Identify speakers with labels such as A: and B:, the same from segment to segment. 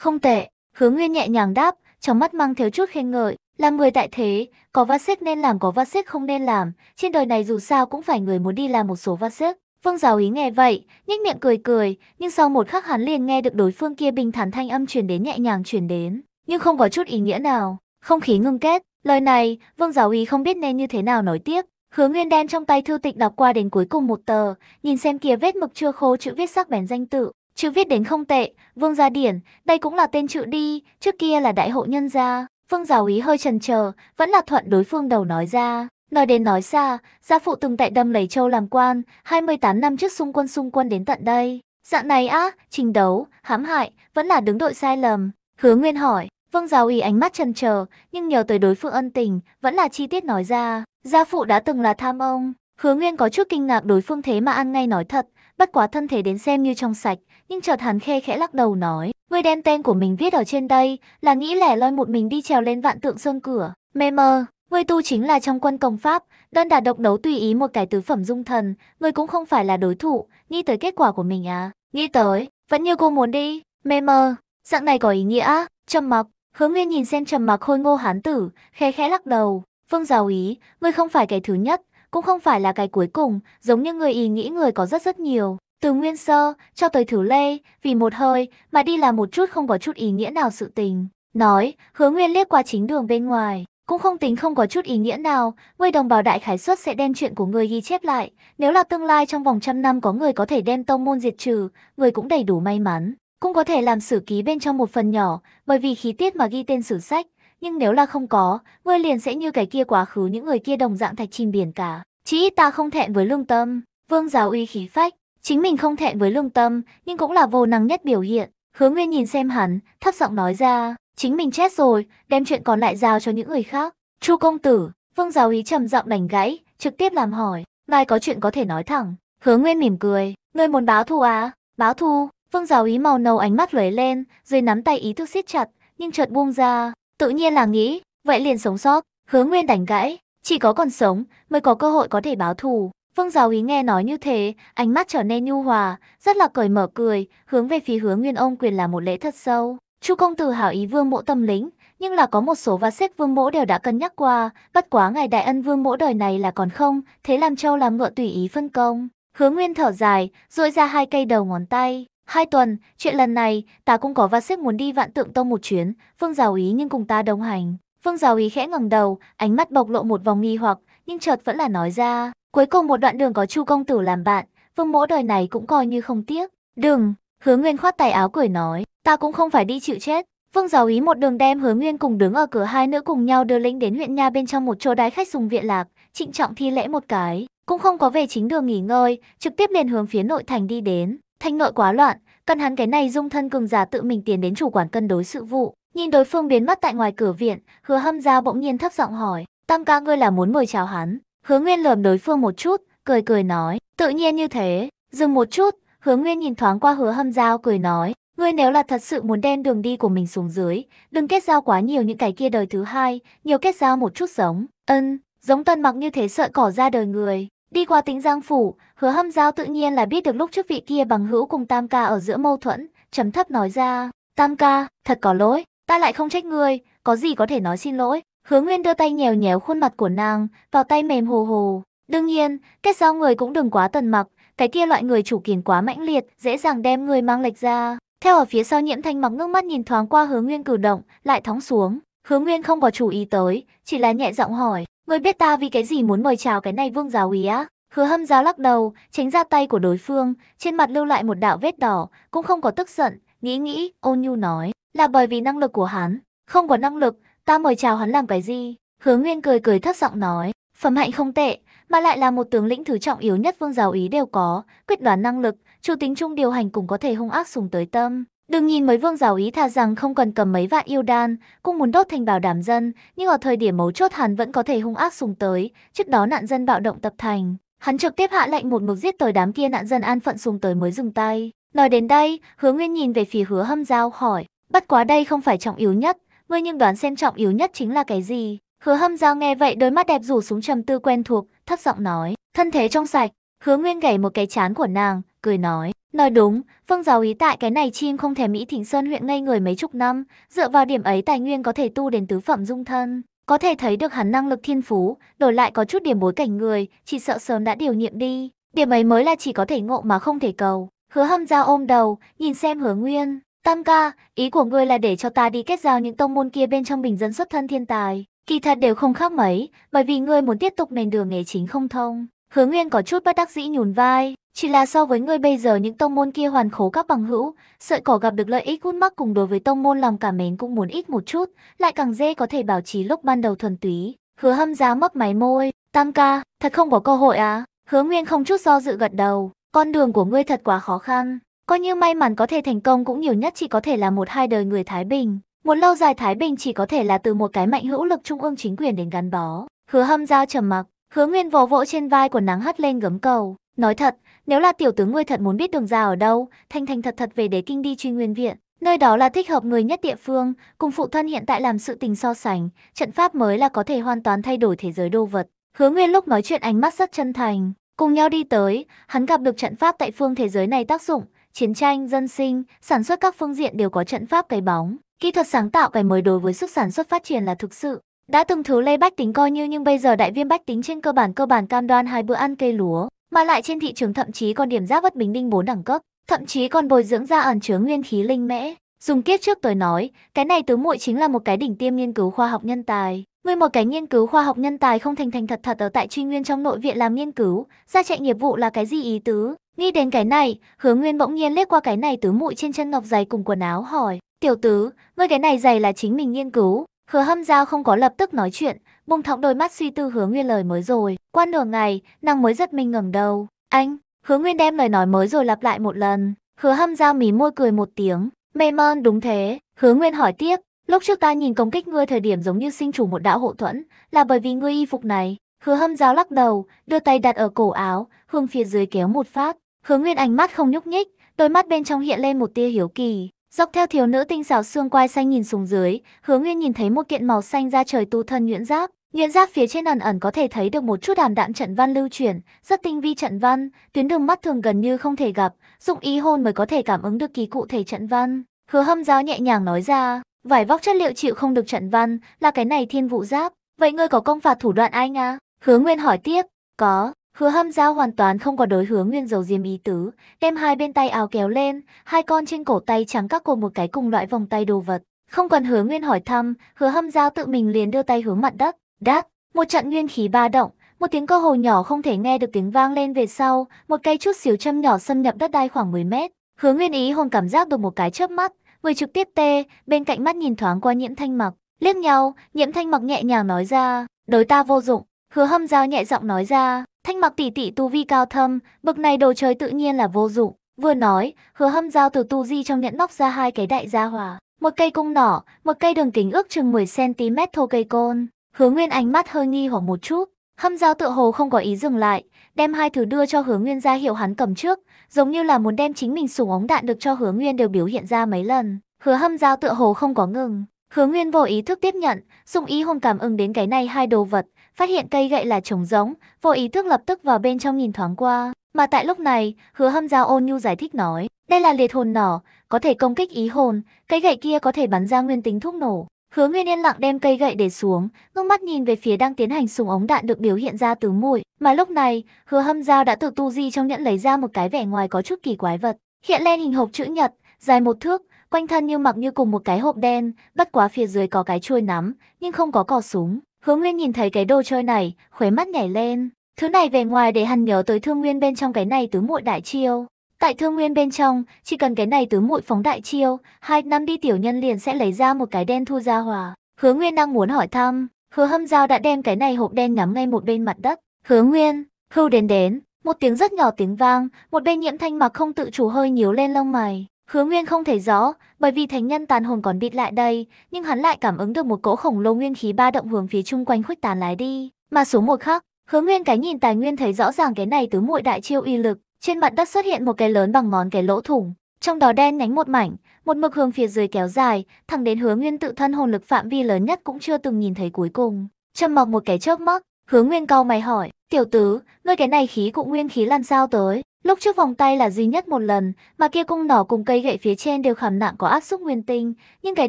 A: Không tệ, hứa nguyên nhẹ nhàng đáp, trong mắt mang thiếu chút khen ngợi. Làm người tại thế, có va xếc nên làm có va xếc không nên làm, trên đời này dù sao cũng phải người muốn đi làm một số va xếc. Vương giáo ý nghe vậy, nhếch miệng cười cười, nhưng sau một khắc hắn liền nghe được đối phương kia bình thản thanh âm truyền đến nhẹ nhàng truyền đến, nhưng không có chút ý nghĩa nào, không khí ngưng kết. Lời này, vương giáo ý không biết nên như thế nào nói tiếp. Hứa Nguyên đen trong tay thư tịch đọc qua đến cuối cùng một tờ, nhìn xem kia vết mực chưa khô chữ viết sắc bén danh tự, Chữ viết đến không tệ, Vương Gia Điển, đây cũng là tên chữ đi, trước kia là đại hộ nhân gia. Vương Giáo Ý hơi chần chờ, vẫn là thuận đối phương đầu nói ra. Nói đến nói xa, gia phụ từng tại đâm lấy châu làm quan, 28 năm trước xung quân xung quân đến tận đây. Dạng này á, trình đấu, hãm hại, vẫn là đứng đội sai lầm. Hứa Nguyên hỏi, Vương Giáo Ý ánh mắt chần chờ, nhưng nhờ tới đối phương ân tình, vẫn là chi tiết nói ra. Gia phụ đã từng là tham ông. Hứa Nguyên có chút kinh ngạc đối phương thế mà ăn ngay nói thật, bất quá thân thể đến xem như trong sạch, nhưng chợt hắn khe khẽ lắc đầu nói, người đem tên của mình viết ở trên đây, là nghĩ lẻ loi một mình đi trèo lên vạn tượng sơn cửa, mê mơ. người tu chính là trong quân công pháp, đơn đả độc đấu tùy ý một cái tứ phẩm dung thần, người cũng không phải là đối thủ, nghĩ tới kết quả của mình à, nghĩ tới, vẫn như cô muốn đi, mê mơ, dạng này có ý nghĩa, trầm mặc, hướng nguyên nhìn xem trầm mặc khôi ngô hán tử, khe khẽ lắc đầu, vương giáo ý, người không phải cái thứ nhất, cũng không phải là cái cuối cùng, giống như người ý nghĩ người có rất rất nhiều, từ Nguyên Sơ cho tới Thử Lê, vì một hơi mà đi là một chút không có chút ý nghĩa nào sự tình. Nói, hứa Nguyên liếc qua chính đường bên ngoài, cũng không tính không có chút ý nghĩa nào, người đồng bào đại khái suất sẽ đem chuyện của người ghi chép lại. Nếu là tương lai trong vòng trăm năm có người có thể đem tông môn diệt trừ, người cũng đầy đủ may mắn. Cũng có thể làm sử ký bên trong một phần nhỏ, bởi vì khí tiết mà ghi tên sử sách. Nhưng nếu là không có, ngươi liền sẽ như cái kia quá khứ những người kia đồng dạng thạch chim biển cả. Chỉ ít ta không thẹn với lương tâm, vương giáo uy khí phách, Chính mình không thẹn với lương tâm, nhưng cũng là vô năng nhất biểu hiện. Hứa Nguyên nhìn xem hắn, thấp giọng nói ra, chính mình chết rồi, đem chuyện còn lại giao cho những người khác. Chu công tử, Vương giáo ý trầm giọng đành gãy, trực tiếp làm hỏi, ngài có chuyện có thể nói thẳng. Hứa Nguyên mỉm cười, ngươi muốn báo thù à? Báo thù? Vương giáo ý màu nâu ánh mắt lóe lên, rồi nắm tay ý thức siết chặt, nhưng chợt buông ra, tự nhiên là nghĩ, vậy liền sống sót. Hứa Nguyên đành gãy, chỉ có còn sống mới có cơ hội có thể báo thù. Vương giáo ý nghe nói như thế, ánh mắt trở nên nhu hòa, rất là cởi mở cười, hướng về phía hướng nguyên ông quyền là một lễ thật sâu. Chu công tử hảo ý vương mộ tâm lính, nhưng là có một số và xếp vương mỗ đều đã cân nhắc qua, bất quá ngài đại ân vương mỗ đời này là còn không, thế làm châu làm ngựa tùy ý phân công. Hướng Nguyên thở dài, duỗi ra hai cây đầu ngón tay. Hai tuần, chuyện lần này, ta cũng có và xếp muốn đi vạn tượng tông một chuyến, Vương Giáo Ý nhưng cùng ta đồng hành. Vương Giáo Ý khẽ ngẩng đầu, ánh mắt bộc lộ một vòng nghi hoặc, nhưng chợt vẫn là nói ra. Cuối cùng một đoạn đường có Chu công tử làm bạn, Vương Mỗ đời này cũng coi như không tiếc. "Đừng." Hứa Nguyên khoát tay áo cười nói, "Ta cũng không phải đi chịu chết." Vương Giáo Ý một đường đem Hứa Nguyên cùng đứng ở cửa hai nữ cùng nhau đưa lĩnh đến huyện nha bên trong một chỗ đái khách dùng viện lạc, trịnh trọng thi lễ một cái, cũng không có về chính đường nghỉ ngơi, trực tiếp liền hướng phía nội thành đi đến. Thanh nội quá loạn, cần hắn cái này dung thân cường giả tự mình tiến đến chủ quản cân đối sự vụ. Nhìn đối phương biến mất tại ngoài cửa viện, Hứa Hâm gia bỗng nhiên thấp giọng hỏi, tăng ca ngươi là muốn mời chào hắn?" Hứa Nguyên lườm đối phương một chút, cười cười nói, tự nhiên như thế. Dừng một chút, Hứa Nguyên nhìn thoáng qua Hứa Hâm Giao cười nói, ngươi nếu là thật sự muốn đem đường đi của mình xuống dưới, đừng kết giao quá nhiều những cái kia đời thứ hai, nhiều kết giao một chút giống. Ân, giống tân mặc như thế sợ cỏ ra đời người. Đi qua tính giang phủ, Hứa Hâm Giao tự nhiên là biết được lúc trước vị kia bằng hữu cùng Tam Ca ở giữa mâu thuẫn, trầm thấp nói ra, Tam Ca, thật có lỗi, ta lại không trách ngươi, có gì có thể nói xin lỗi, Hứa Nguyên đưa tay nhèo nhéo khuôn mặt của nàng, vào tay mềm hồ hồ. Đương nhiên, kết giao người cũng đừng quá tần mặc, cái kia loại người chủ kiến quá mãnh liệt, dễ dàng đem người mang lệch ra. Theo ở phía sau nhiễm thanh mặc ngước mắt nhìn thoáng qua Hứa Nguyên cử động, lại thóng xuống. Hứa Nguyên không có chủ ý tới, chỉ là nhẹ giọng hỏi, người biết ta vì cái gì muốn mời chào cái này vương giáo úy á? Hứa hâm giáo lắc đầu, tránh ra tay của đối phương, trên mặt lưu lại một đạo vết đỏ, cũng không có tức giận, nghĩ nghĩ, ôn nhu nói, là bởi vì năng lực của hắn. Không có năng lực, Ta mời chào hắn làm cái gì? Hứa Nguyên cười cười thất giọng nói, phẩm hạnh không tệ, mà lại là một tướng lĩnh thứ trọng yếu nhất vương giáo ý đều có, quyết đoán năng lực, chủ tính trung điều hành cũng có thể hung ác sùng tới tâm. Đừng nhìn mấy vương giáo ý tha rằng không cần cầm mấy vạn yêu đan, cũng muốn đốt thành bảo đảm dân, nhưng ở thời điểm mấu chốt hắn vẫn có thể hung ác sùng tới, trước đó nạn dân bạo động tập thành. Hắn trực tiếp hạ lệnh một mực giết tới đám kia nạn dân an phận sùng tới mới dừng tay. Nói đến đây, hứa nguyên nhìn về phía hứa hâm giao hỏi, bất quá đây không phải trọng yếu nhất, ngươi nhưng đoán xem trọng yếu nhất chính là cái gì? Hứa hâm giao nghe vậy đôi mắt đẹp rủ xuống trầm tư quen thuộc, thấp giọng nói, thân thế trong sạch, hứa nguyên gảy một cái chán của nàng, cười nói. Nói đúng, Phương giáo ý tại cái này chim không thể Mỹ Thịnh Sơn huyện ngây người mấy chục năm, dựa vào điểm ấy tài nguyên có thể tu đến tứ phẩm dung thân. Có thể thấy được hắn năng lực thiên phú, đổi lại có chút điểm bối cảnh người, chỉ sợ sớm đã điều nhiệm đi. Điểm ấy mới là chỉ có thể ngộ mà không thể cầu. Hứa hâm giao ôm đầu, nhìn xem hứa nguyên, Tam ca, ý của ngươi là để cho ta đi kết giao những tông môn kia bên trong bình dân xuất thân thiên tài. Kỳ thật đều không khác mấy, bởi vì ngươi muốn tiếp tục nền đường nghề chính không thông. Hứa Nguyên có chút bất đắc dĩ nhún vai, chỉ là so với ngươi bây giờ những tông môn kia hoàn khố các bằng hữu, sợi cỏ gặp được lợi ích hút mắc cùng đối với tông môn lòng cả mến cũng muốn ít một chút, lại càng dễ có thể bảo trì lúc ban đầu thuần túy. Hứa hâm giá mấp máy môi, tam ca, thật không có cơ hội à? Hứa Nguyên không chút do dự gật đầu, con đường của ngươi thật quá khó khăn, Coi như may mắn có thể thành công cũng nhiều nhất chỉ có thể là một hai đời người Thái Bình. Một lâu dài Thái Bình chỉ có thể là từ một cái mạnh hữu lực trung ương chính quyền đến gắn bó. Hứa hâm giao trầm mặc, hứa nguyên vò vỗ trên vai của nắng hất lên gấm cầu. Nói thật, nếu là tiểu tướng ngươi thật muốn biết đường ra ở đâu, thành thành thật thật về đế kinh đi truy nguyên viện. Nơi đó là thích hợp người nhất địa phương, cùng phụ thân hiện tại làm sự tình so sánh, trận pháp mới là có thể hoàn toàn thay đổi thế giới đô vật. Hứa Nguyên lúc nói chuyện ánh mắt rất chân thành, cùng nhau đi tới, hắn gặp được trận pháp tại phương thế giới này tác dụng, chiến tranh, dân sinh, sản xuất các phương diện đều có trận pháp cái bóng. Kỹ thuật sáng tạo cái mới đối với sức sản xuất phát triển là thực sự. Đã từng thứ lây bách tính coi như nhưng bây giờ đại viêm bách tính trên cơ bản cơ bản cam đoan hai bữa ăn cây lúa, mà lại trên thị trường thậm chí còn điểm giáp bất bình đinh bốn đẳng cấp, thậm chí còn bồi dưỡng ra ẩn chứa nguyên khí linh mẽ. Dùng kiếp trước tới nói, cái này tứ muội chính là một cái đỉnh tiêm nghiên cứu khoa học nhân tài. Người một cái nghiên cứu khoa học nhân tài không thành thành thật thật ở tại truy nguyên trong nội viện làm nghiên cứu, ra chạy nghiệp vụ là cái gì ý tứ? Nghĩ đến cái này, hứa nguyên bỗng nhiên lết qua cái này tứ mụi trên chân ngọc giày cùng quần áo hỏi. Tiểu tứ, ngươi cái này giày là chính mình nghiên cứu. Hứa hâm giao không có lập tức nói chuyện, bùng thọng đôi mắt suy tư hứa nguyên lời mới rồi. Qua nửa ngày, nàng mới giật mình ngẩng đầu. Anh, hứa nguyên đem lời nói mới rồi lặp lại một lần. Hứa hâm giao mí môi cười một tiếng. Mê mơn đúng thế. Hứa nguyên hỏi tiếp. Lúc trước ta nhìn công kích ngươi thời điểm giống như sinh chủ một đạo hộ thuẫn, là bởi vì ngươi y phục này. Hứa hâm Giao lắc đầu, đưa tay đặt ở cổ áo, hương phía dưới kéo một phát, Hứa Nguyên ánh mắt không nhúc nhích, đôi mắt bên trong hiện lên một tia hiếu kỳ. Dọc theo thiếu nữ tinh xảo xương quai xanh nhìn xuống dưới, Hứa Nguyên nhìn thấy một kiện màu xanh ra trời tu thân nhuyễn giáp. Nhuyễn giáp phía trên ẩn ẩn có thể thấy được một chút hàm đạm trận văn lưu chuyển, rất tinh vi trận văn, tuyến đường mắt thường gần như không thể gặp, dụng ý hôn mới có thể cảm ứng được ký cụ thể trận văn. Hứa Hâm giáo nhẹ nhàng nói ra, vải vóc chất liệu chịu không được trận văn, là cái này thiên vụ giáp, vậy ngươi có công phạt thủ đoạn ai nga? Hứa Nguyên hỏi tiếp, có, Hứa hâm giao hoàn toàn không có đối hướng nguyên dầu diêm ý tứ, đem hai bên tay áo kéo lên, hai con trên cổ tay trắng các cô một cái cùng loại vòng tay đồ vật. Không cần hứa nguyên hỏi thăm, hứa hâm giao tự mình liền đưa tay hướng mặt đất, Đát. một trận nguyên khí ba động, một tiếng cơ hồ nhỏ không thể nghe được tiếng vang lên về sau, một cây chút xíu châm nhỏ xâm nhập đất đai khoảng 10 mét. Hứa Nguyên Ý hồn cảm giác được một cái chớp mắt, người trực tiếp tê, bên cạnh mắt nhìn thoáng qua Nhiễm Thanh Mặc, liếc nhau, Nhiễm Thanh Mặc nhẹ nhàng nói ra, đối ta vô dụng. Hứa hâm giao nhẹ giọng nói ra, thanh mặc tỷ tỷ tu vi cao thâm, bậc này đồ chơi tự nhiên là vô dụng. Vừa nói, hứa hâm giao từ tu di trong nhẫn nóc ra hai cái đại gia hỏa, một cây cung nỏ, một cây đường kính ước chừng 10cm thô cây côn. Hứa Nguyên ánh mắt hơi nghi hoặc một chút, hâm giao tự hồ không có ý dừng lại, đem hai thứ đưa cho Hứa Nguyên ra hiệu hắn cầm trước, giống như là muốn đem chính mình súng ống đạn được cho Hứa Nguyên đều biểu hiện ra mấy lần. Hứa hâm giao tự hồ không có ngừng, Hứa Nguyên vô ý thức tiếp nhận, dùng ý hôn cảm ứng đến cái này hai đồ vật, phát hiện cây gậy là trống giống, vô ý thức lập tức vào bên trong nhìn thoáng qua. Mà tại lúc này, hứa hâm giao ôn nhu giải thích nói, đây là liệt hồn nỏ, có thể công kích ý hồn, cây gậy kia có thể bắn ra nguyên tính thuốc nổ. Hứa Nguyên yên lặng đem cây gậy để xuống, ngước mắt nhìn về phía đang tiến hành súng ống đạn được biểu hiện ra từ mũi, mà lúc này, Hứa Hâm Giao đã từ tu di trong nhẫn lấy ra một cái vẻ ngoài có chút kỳ quái vật, hiện lên hình hộp chữ nhật, dài một thước, quanh thân như mặc như cùng một cái hộp đen, bất quá phía dưới có cái chuôi nắm, nhưng không có cò súng hứa nguyên nhìn thấy cái đồ chơi này, khóe mắt nhảy lên. Thứ này về ngoài để hắn nhớ tới thương nguyên bên trong cái này tứ muội đại chiêu. Tại thương nguyên bên trong, chỉ cần cái này tứ muội phóng đại chiêu, hai năm đi tiểu nhân liền sẽ lấy ra một cái đen thu ra hòa. Hứa Nguyên đang muốn hỏi thăm, Hứa Hâm Giao đã đem cái này hộp đen ngắm ngay một bên mặt đất. Hứa Nguyên, hưu đến đến, một tiếng rất nhỏ tiếng vang, một bên nhiễm thanh mà không tự chủ hơi nhíu lên lông mày. Hứa Nguyên không thấy rõ, bởi vì thánh nhân tàn hồn còn bịt lại đây, nhưng hắn lại cảm ứng được một cỗ khổng lồ nguyên khí ba động hướng phía chung quanh khuếch tán lái đi. Mà số một khắc, Hứa Nguyên cái nhìn tài nguyên thấy rõ ràng cái này tứ muội đại chiêu uy lực, trên mặt đất xuất hiện một cái lớn bằng ngón cái lỗ thủng, trong đó đen nhánh một mảnh, một mực hướng phía dưới kéo dài, thẳng đến Hứa Nguyên tự thân hồn lực phạm vi lớn nhất cũng chưa từng nhìn thấy cuối cùng. Trầm mặc một cái chớp mắt, Hứa Nguyên cau mày hỏi, "Tiểu tứ, ngươi cái này khí cụ nguyên khí làm sao tới?" Lúc trước vòng tay là duy nhất một lần, mà kia cung nỏ cùng cây gậy phía trên đều khảm nặng có áp suất nguyên tinh, nhưng cái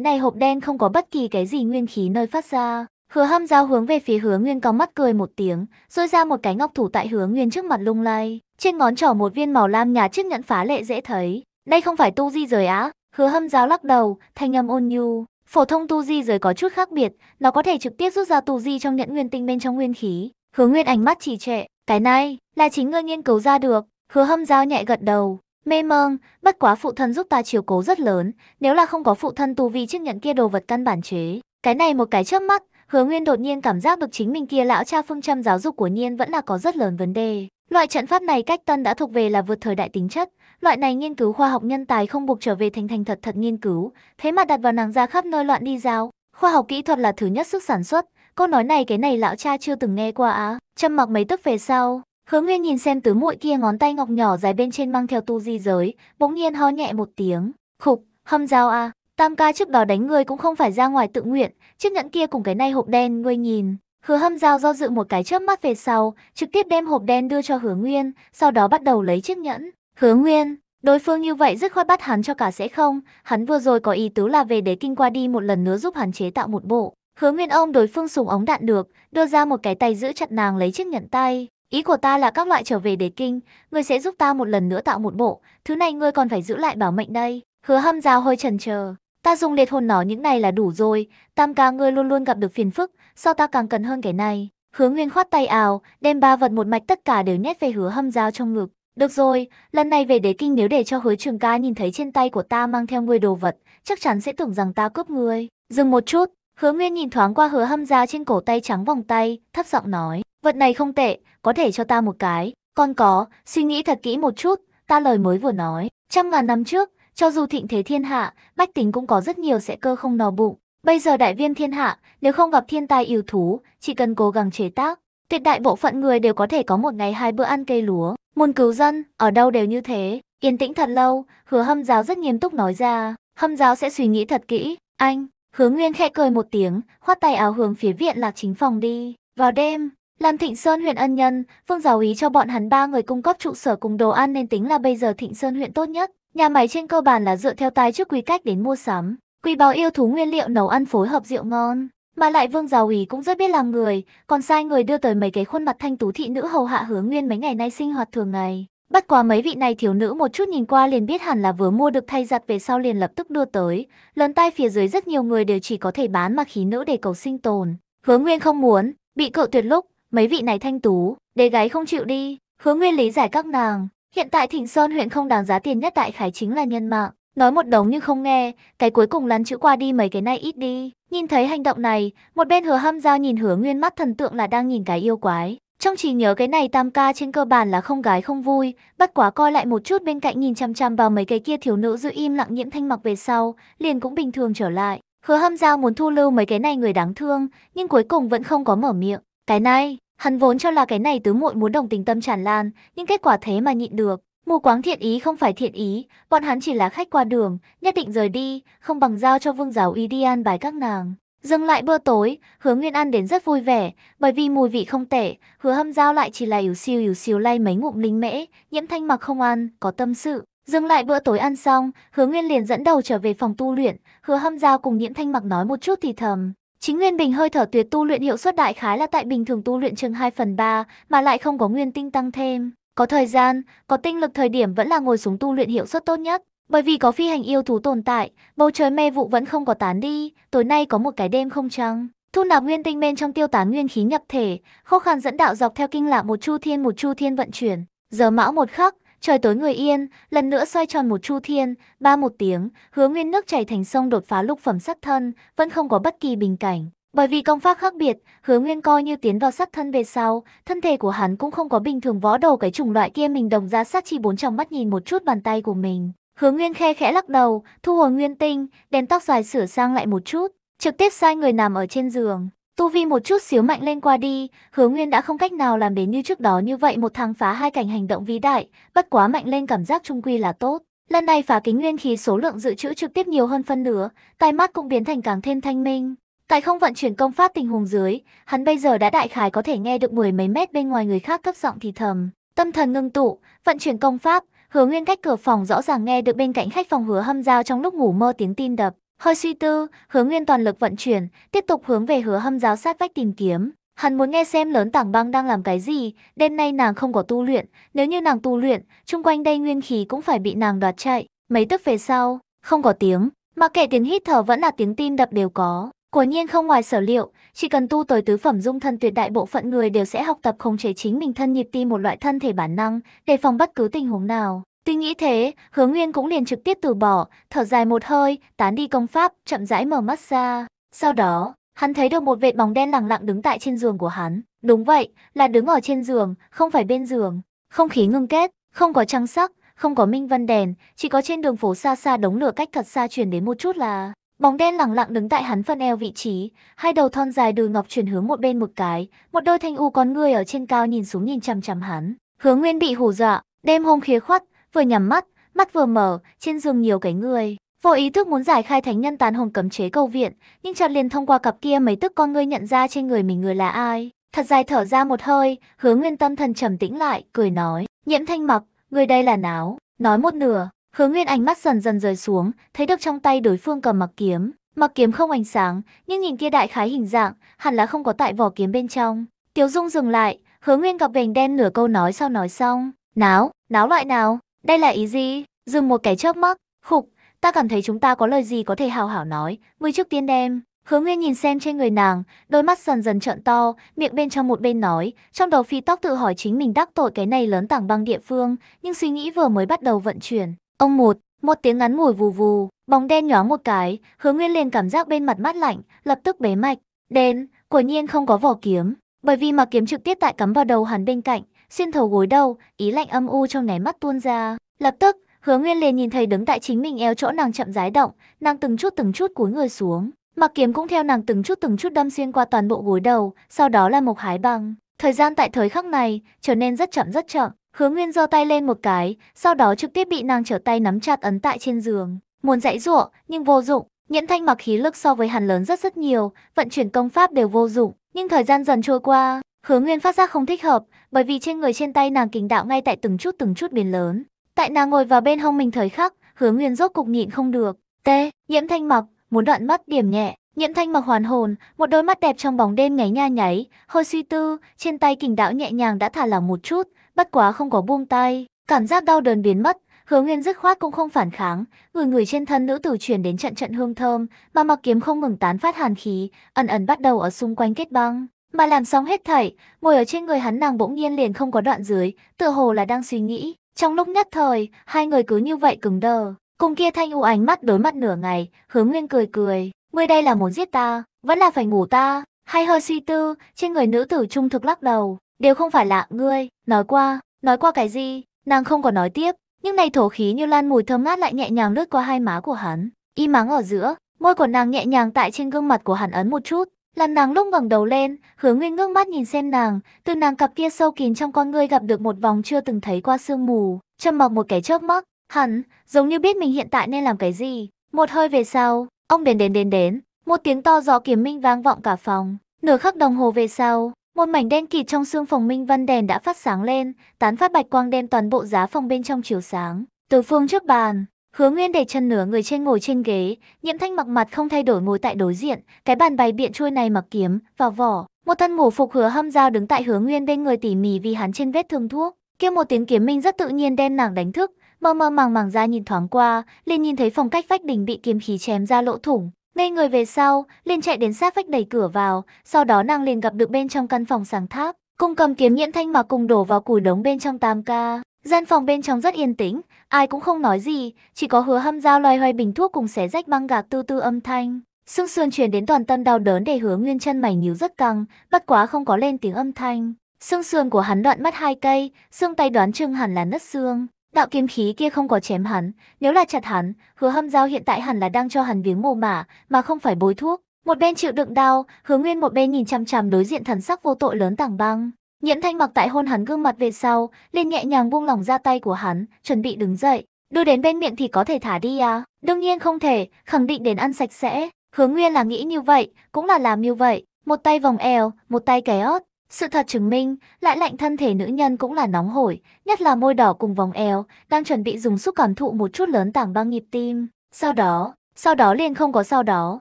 A: này hộp đen không có bất kỳ cái gì nguyên khí nơi phát ra. Hứa Hâm giao hướng về phía Hứa Nguyên có mắt cười một tiếng, rồi ra một cái ngọc thủ tại Hứa Nguyên trước mặt lung lay, trên ngón trỏ một viên màu lam nhà chiếc nhẫn phá lệ dễ thấy. Đây không phải tu di rời á? Hứa Hâm giáo lắc đầu, thanh âm ôn nhu, phổ thông tu di rời có chút khác biệt, nó có thể trực tiếp rút ra tu di trong nhẫn nguyên tinh bên trong nguyên khí. Hứa Nguyên ánh mắt trì trệ, cái này là chính ngươi nghiên cứu ra được, Hứa hâm giao nhẹ gật đầu, mê mâng, bất quá phụ thân giúp ta chiều cố rất lớn, nếu là không có phụ thân tu vi chiếc nhận kia đồ vật căn bản chế. Cái này một cái trước mắt, hứa nguyên đột nhiên cảm giác được chính mình kia lão cha phương châm giáo dục của nhiên vẫn là có rất lớn vấn đề. Loại trận pháp này cách tân đã thuộc về là vượt thời đại tính chất, loại này nghiên cứu khoa học nhân tài không buộc trở về thành thành thật thật nghiên cứu, thế mà đặt vào nàng ra khắp nơi loạn đi giao. Khoa học kỹ thuật là thứ nhất sức sản xuất, câu nói này cái này lão cha chưa từng nghe qua á. Châm mặc mấy tức về sau, Hứa Nguyên nhìn xem tứ muội kia ngón tay ngọc nhỏ dài bên trên mang theo tu di giới, bỗng nhiên ho nhẹ một tiếng, khục, hâm dao a, tam ca trước đó đánh ngươi cũng không phải ra ngoài tự nguyện, chiếc nhẫn kia cùng cái này hộp đen ngươi nhìn. Hứa hâm dao do dự một cái chớp mắt về sau, trực tiếp đem hộp đen đưa cho Hứa Nguyên, sau đó bắt đầu lấy chiếc nhẫn. Hứa Nguyên, đối phương như vậy dứt khoát bắt hắn cho cả sẽ không, hắn vừa rồi có ý tứ là về để kinh qua đi một lần nữa giúp hắn chế tạo một bộ. Hứa Nguyên ôm đối phương sùng ống đạn được, đưa ra một cái tay giữ chặt nàng lấy chiếc nhẫn tay. Ý của ta là các loại trở về để kinh, ngươi sẽ giúp ta một lần nữa tạo một bộ, thứ này ngươi còn phải giữ lại bảo mệnh đây. Hứa hâm giao hơi chần chờ Ta dùng liệt hồn nó những này là đủ rồi, tam ca ngươi luôn luôn gặp được phiền phức, sao ta càng cần hơn cái này. Hứa Nguyên khoát tay ào, đem ba vật một mạch tất cả đều nhét về hứa hâm giao trong ngực. Được rồi, lần này về đế kinh nếu để cho hứa trường ca nhìn thấy trên tay của ta mang theo ngươi đồ vật, chắc chắn sẽ tưởng rằng ta cướp ngươi. Dừng một chút, hứa Nguyên nhìn thoáng qua hứa hâm giao trên cổ tay trắng vòng tay, thấp giọng nói. Vật này không tệ, có thể cho ta một cái. Con có, suy nghĩ thật kỹ một chút, ta lời mới vừa nói. Trăm ngàn năm trước, cho dù thịnh thế thiên hạ, bách tính cũng có rất nhiều sẽ cơ không no bụng. Bây giờ đại viêm thiên hạ, nếu không gặp thiên tai yêu thú, chỉ cần cố gắng chế tác, tuyệt đại bộ phận người đều có thể có một ngày hai bữa ăn cây lúa. Muốn cứu dân, ở đâu đều như thế. Yên tĩnh thật lâu, hứa hâm giáo rất nghiêm túc nói ra. Hâm giáo sẽ suy nghĩ thật kỹ. Anh, hứa nguyên khẽ cười một tiếng, khoát tay áo hướng phía viện lạc chính phòng đi. Vào đêm, làm Thịnh Sơn huyện ân nhân, Vương Giáo Ý cho bọn hắn ba người cung cấp trụ sở cùng đồ ăn nên tính là bây giờ Thịnh Sơn huyện tốt nhất. Nhà máy trên cơ bản là dựa theo tài trước quý cách đến mua sắm, quý báo yêu thú nguyên liệu nấu ăn phối hợp rượu ngon. Mà lại Vương Giáo Ý cũng rất biết làm người, còn sai người đưa tới mấy cái khuôn mặt thanh tú thị nữ hầu hạ hứa nguyên mấy ngày nay sinh hoạt thường ngày. Bắt qua mấy vị này thiếu nữ một chút nhìn qua liền biết hẳn là vừa mua được thay giặt về sau liền lập tức đưa tới. Lớn tai phía dưới rất nhiều người đều chỉ có thể bán mà khí nữ để cầu sinh tồn. Hứa Nguyên không muốn, bị cậu tuyệt lúc, mấy vị này thanh tú, đề gái không chịu đi, hứa nguyên lý giải các nàng. Hiện tại Thịnh Sơn huyện không đáng giá tiền nhất tại khái chính là nhân mạng. Nói một đống nhưng không nghe, cái cuối cùng lăn chữ qua đi mấy cái này ít đi. Nhìn thấy hành động này, một bên hứa hâm giao nhìn hứa nguyên mắt thần tượng là đang nhìn cái yêu quái. Trong trí nhớ cái này tam ca trên cơ bản là không gái không vui, bất quá coi lại một chút bên cạnh nhìn chăm chăm vào mấy cái kia thiếu nữ giữ im lặng nhiễm thanh mặc về sau, liền cũng bình thường trở lại. Hứa hâm giao muốn thu lưu mấy cái này người đáng thương, nhưng cuối cùng vẫn không có mở miệng. Cái này, hắn vốn cho là cái này tứ muội muốn đồng tình tâm tràn lan, nhưng kết quả thế mà nhịn được. Mù quáng thiện ý không phải thiện ý, bọn hắn chỉ là khách qua đường, nhất định rời đi, không bằng giao cho vương giáo y đi an bài các nàng. Dừng lại bữa tối, hứa Nguyên ăn đến rất vui vẻ, bởi vì mùi vị không tệ, hứa hâm giao lại chỉ là yếu siêu yếu siêu lay mấy ngụm linh mễ, nhiễm thanh mặc không ăn, có tâm sự. Dừng lại bữa tối ăn xong, hứa Nguyên liền dẫn đầu trở về phòng tu luyện, hứa hâm giao cùng nhiễm thanh mặc nói một chút thì thầm. Chính Nguyên Bình hơi thở tuyệt tu luyện hiệu suất đại khái là tại bình thường tu luyện chừng 2 phần 3, mà lại không có nguyên tinh tăng thêm. Có thời gian, có tinh lực thời điểm vẫn là ngồi xuống tu luyện hiệu suất tốt nhất. Bởi vì có phi hành yêu thú tồn tại, bầu trời mê vụ vẫn không có tán đi, tối nay có một cái đêm không trăng. Thu nạp nguyên tinh bên trong tiêu tán nguyên khí nhập thể, khô khăn dẫn đạo dọc theo kinh lạc một chu thiên một chu thiên vận chuyển. Giờ mão một khắc, Trời tối người yên, lần nữa xoay tròn một chu thiên, ba một tiếng, hứa nguyên nước chảy thành sông đột phá lục phẩm sắc thân, vẫn không có bất kỳ bình cảnh. Bởi vì công pháp khác biệt, hứa nguyên coi như tiến vào sắc thân về sau, thân thể của hắn cũng không có bình thường võ đồ cái chủng loại kia mình đồng giá sát chi bốn trong mắt nhìn một chút bàn tay của mình. Hứa nguyên khe khẽ lắc đầu, thu hồi nguyên tinh, đem tóc dài sửa sang lại một chút, trực tiếp sai người nằm ở trên giường. Tu vi một chút xíu mạnh lên qua đi, hứa nguyên đã không cách nào làm đến như trước đó như vậy một tháng phá hai cảnh hành động vĩ đại, bất quá mạnh lên cảm giác trung quy là tốt. Lần này phá kính nguyên khí số lượng dự trữ trực tiếp nhiều hơn phân nửa, tai mắt cũng biến thành càng thêm thanh minh. Tại không vận chuyển công pháp tình huống dưới, hắn bây giờ đã đại khái có thể nghe được mười mấy mét bên ngoài người khác cấp giọng thì thầm. Tâm thần ngưng tụ, vận chuyển công pháp, hứa nguyên cách cửa phòng rõ ràng nghe được bên cạnh khách phòng hứa hâm giao trong lúc ngủ mơ tiếng tin đập. Hơi suy tư, Hứa Nguyên toàn lực vận chuyển, tiếp tục hướng về Hứa Hâm giáo sát vách tìm kiếm. Hắn muốn nghe xem lớn tảng băng đang làm cái gì, đêm nay nàng không có tu luyện, nếu như nàng tu luyện, chung quanh đây nguyên khí cũng phải bị nàng đoạt chạy. Mấy tức về sau, không có tiếng, mà kệ tiếng hít thở vẫn là tiếng tim đập đều có. Quả nhiên không ngoài sở liệu, chỉ cần tu tới tứ phẩm dung thân tuyệt đại bộ phận người đều sẽ học tập khống chế chính mình thân nhịp tim một loại thân thể bản năng, để phòng bất cứ tình huống nào. Tuy nghĩ thế, Hứa Nguyên cũng liền trực tiếp từ bỏ, thở dài một hơi, tán đi công pháp, chậm rãi mở mắt ra. Sau đó, hắn thấy được một vệt bóng đen lặng lặng đứng tại trên giường của hắn. Đúng vậy, là đứng ở trên giường, không phải bên giường. Không khí ngưng kết, không có trăng sắc, không có minh văn đèn, chỉ có trên đường phố xa xa đống lửa cách thật xa truyền đến một chút là... Bóng đen lẳng lặng đứng tại hắn phân eo vị trí, hai đầu thon dài đùi ngọc chuyển hướng một bên một cái, một đôi thanh u con người ở trên cao nhìn xuống nhìn chằm chằm hắn. Hứa Nguyên bị hù dọa, đêm hôm khía khoắt, vừa nhắm mắt, mắt vừa mở, trên giường nhiều cái người. Vô ý thức muốn giải khai thánh nhân tán hồn cấm chế cầu viện, nhưng chợt liền thông qua cặp kia mấy tức con ngươi nhận ra trên người mình người là ai. Thật dài thở ra một hơi, hứa nguyên tâm thần trầm tĩnh lại, cười nói, nhiễm thanh mặc, người đây là náo. Nói một nửa, hứa nguyên ánh mắt dần dần rời xuống, thấy được trong tay đối phương cầm mặc kiếm. Mặc kiếm không ánh sáng, nhưng nhìn kia đại khái hình dạng, hẳn là không có tại vỏ kiếm bên trong. Tiếu dung dừng lại, hứa nguyên gặp vành đen nửa câu nói sau nói xong. Náo, náo loại nào? Đây là ý gì? Dừng một cái chớp mắt, khục, ta cảm thấy chúng ta có lời gì có thể hào hảo nói, ngươi trước tiên đem. Hứa Nguyên nhìn xem trên người nàng, đôi mắt dần dần trợn to, miệng bên trong một bên nói, trong đầu phi tóc tự hỏi chính mình đắc tội cái này lớn tảng băng địa phương, nhưng suy nghĩ vừa mới bắt đầu vận chuyển. Ông một, một tiếng ngắn ngủi vù vù, bóng đen nhó một cái, Hứa Nguyên liền cảm giác bên mặt mát lạnh, lập tức bế mạch, đen, quả nhiên không có vỏ kiếm, bởi vì mà kiếm trực tiếp tại cắm vào đầu hắn bên cạnh, xuyên thấu gối đầu, ý lạnh âm u trong nháy mắt tuôn ra. Lập tức, Hứa Nguyên liền nhìn thấy đứng tại chính mình eo chỗ nàng chậm rãi động, nàng từng chút từng chút cúi người xuống. Mặc kiếm cũng theo nàng từng chút từng chút đâm xuyên qua toàn bộ gối đầu, sau đó là một hái băng. Thời gian tại thời khắc này trở nên rất chậm rất chậm. Hứa Nguyên giơ tay lên một cái, sau đó trực tiếp bị nàng trở tay nắm chặt ấn tại trên giường. Muốn dãy giụa nhưng vô dụng, Nhẫn Thanh mặc khí lực so với hắn lớn rất rất nhiều, vận chuyển công pháp đều vô dụng, nhưng thời gian dần trôi qua, Hứa Nguyên phát giác không thích hợp, bởi vì trên người trên tay nàng kình đạo ngay tại từng chút từng chút biến lớn. Tại nàng ngồi vào bên hông mình thời khắc, Hứa Nguyên rốt cục nhịn không được. tê Nhiễm Thanh Mặc, muốn đoạn mất điểm nhẹ. Nhiễm Thanh Mặc hoàn hồn, một đôi mắt đẹp trong bóng đêm nháy nha nháy, hơi suy tư, trên tay kình đạo nhẹ nhàng đã thả lỏng một chút, bất quá không có buông tay, cảm giác đau đớn biến mất. Hứa Nguyên dứt khoát cũng không phản kháng, người người trên thân nữ tử truyền đến trận trận hương thơm, mà mặc kiếm không ngừng tán phát hàn khí, ẩn ẩn bắt đầu ở xung quanh kết băng. Mà làm xong hết thảy, ngồi ở trên người hắn nàng bỗng nhiên liền không có đoạn dưới, tựa hồ là đang suy nghĩ. Trong lúc nhất thời, hai người cứ như vậy cứng đờ. Cùng kia thanh u ánh mắt đối mắt nửa ngày, hướng nguyên cười cười. Ngươi đây là muốn giết ta, vẫn là phải ngủ ta. Hay hơi suy tư, trên người nữ tử trung thực lắc đầu. Đều không phải là ngươi, nói qua, nói qua cái gì, nàng không có nói tiếp. Nhưng này thổ khí như lan mùi thơm ngát lại nhẹ nhàng lướt qua hai má của hắn. Y mắng ở giữa, môi của nàng nhẹ nhàng tại trên gương mặt của hắn ấn một chút, làm nàng lúc ngẩng đầu lên, hứa nguyên ngước mắt nhìn xem nàng, từ nàng cặp kia sâu kín trong con ngươi gặp được một vòng chưa từng thấy qua sương mù, châm mọc một cái chớp mắt, hắn, giống như biết mình hiện tại nên làm cái gì. Một hơi về sau, ông đến đến đến đến, một tiếng to gió kiếm minh vang vọng cả phòng, nửa khắc đồng hồ về sau, một mảnh đen kịt trong xương phòng minh văn đèn đã phát sáng lên, tán phát bạch quang đem toàn bộ giá phòng bên trong chiếu sáng. Từ phương trước bàn, Hứa Nguyên để chân nửa người trên ngồi trên ghế, Nhiệm Thanh mặc mặt không thay đổi ngồi tại đối diện, cái bàn bày biện trôi này mặc kiếm vào vỏ, một thân ngủ phục Hứa Hâm Dao đứng tại Hứa Nguyên bên người tỉ mỉ vì hắn trên vết thương thuốc, Kêu một tiếng kiếm minh rất tự nhiên đem nàng đánh thức, mơ mơ màng màng ra nhìn thoáng qua, liền nhìn thấy phòng cách vách đỉnh bị kiếm khí chém ra lỗ thủng, ngây người về sau, liền chạy đến sát vách đẩy cửa vào, sau đó nàng liền gặp được bên trong căn phòng sáng tháp, cung cầm kiếm Nhiệm Thanh mà cùng đổ vào củi đống bên trong tam ca. Gian phòng bên trong rất yên tĩnh, Ai cũng không nói gì, chỉ có hứa hâm giao loay hoay bình thuốc cùng xé rách băng gạc tư tư âm thanh. Xương sườn truyền đến toàn tâm đau đớn để hứa nguyên chân mày nhíu rất căng, bất quá không có lên tiếng âm thanh. Xương sườn của hắn đoạn mất hai cây, xương tay đoán chừng hẳn là nứt xương. Đạo kiếm khí kia không có chém hắn, nếu là chặt hắn, hứa hâm giao hiện tại hẳn là đang cho hắn viếng mồ mả, mà không phải bôi thuốc. Một bên chịu đựng đau, hứa nguyên một bên nhìn chằm chằm đối diện thần sắc vô tội lớn tảng băng. Nhiễm thanh mặc tại hôn hắn gương mặt về sau, liền nhẹ nhàng buông lỏng ra tay của hắn, chuẩn bị đứng dậy. Đưa đến bên miệng thì có thể thả đi à? Đương nhiên không thể, khẳng định đến ăn sạch sẽ. Hướng Nguyên là nghĩ như vậy, cũng là làm như vậy. Một tay vòng eo, một tay cái ót. Sự thật chứng minh, lại lạnh thân thể nữ nhân cũng là nóng hổi, nhất là môi đỏ cùng vòng eo, đang chuẩn bị dùng xúc cảm thụ một chút lớn tảng băng nhịp tim. Sau đó, sau đó liền không có sau đó,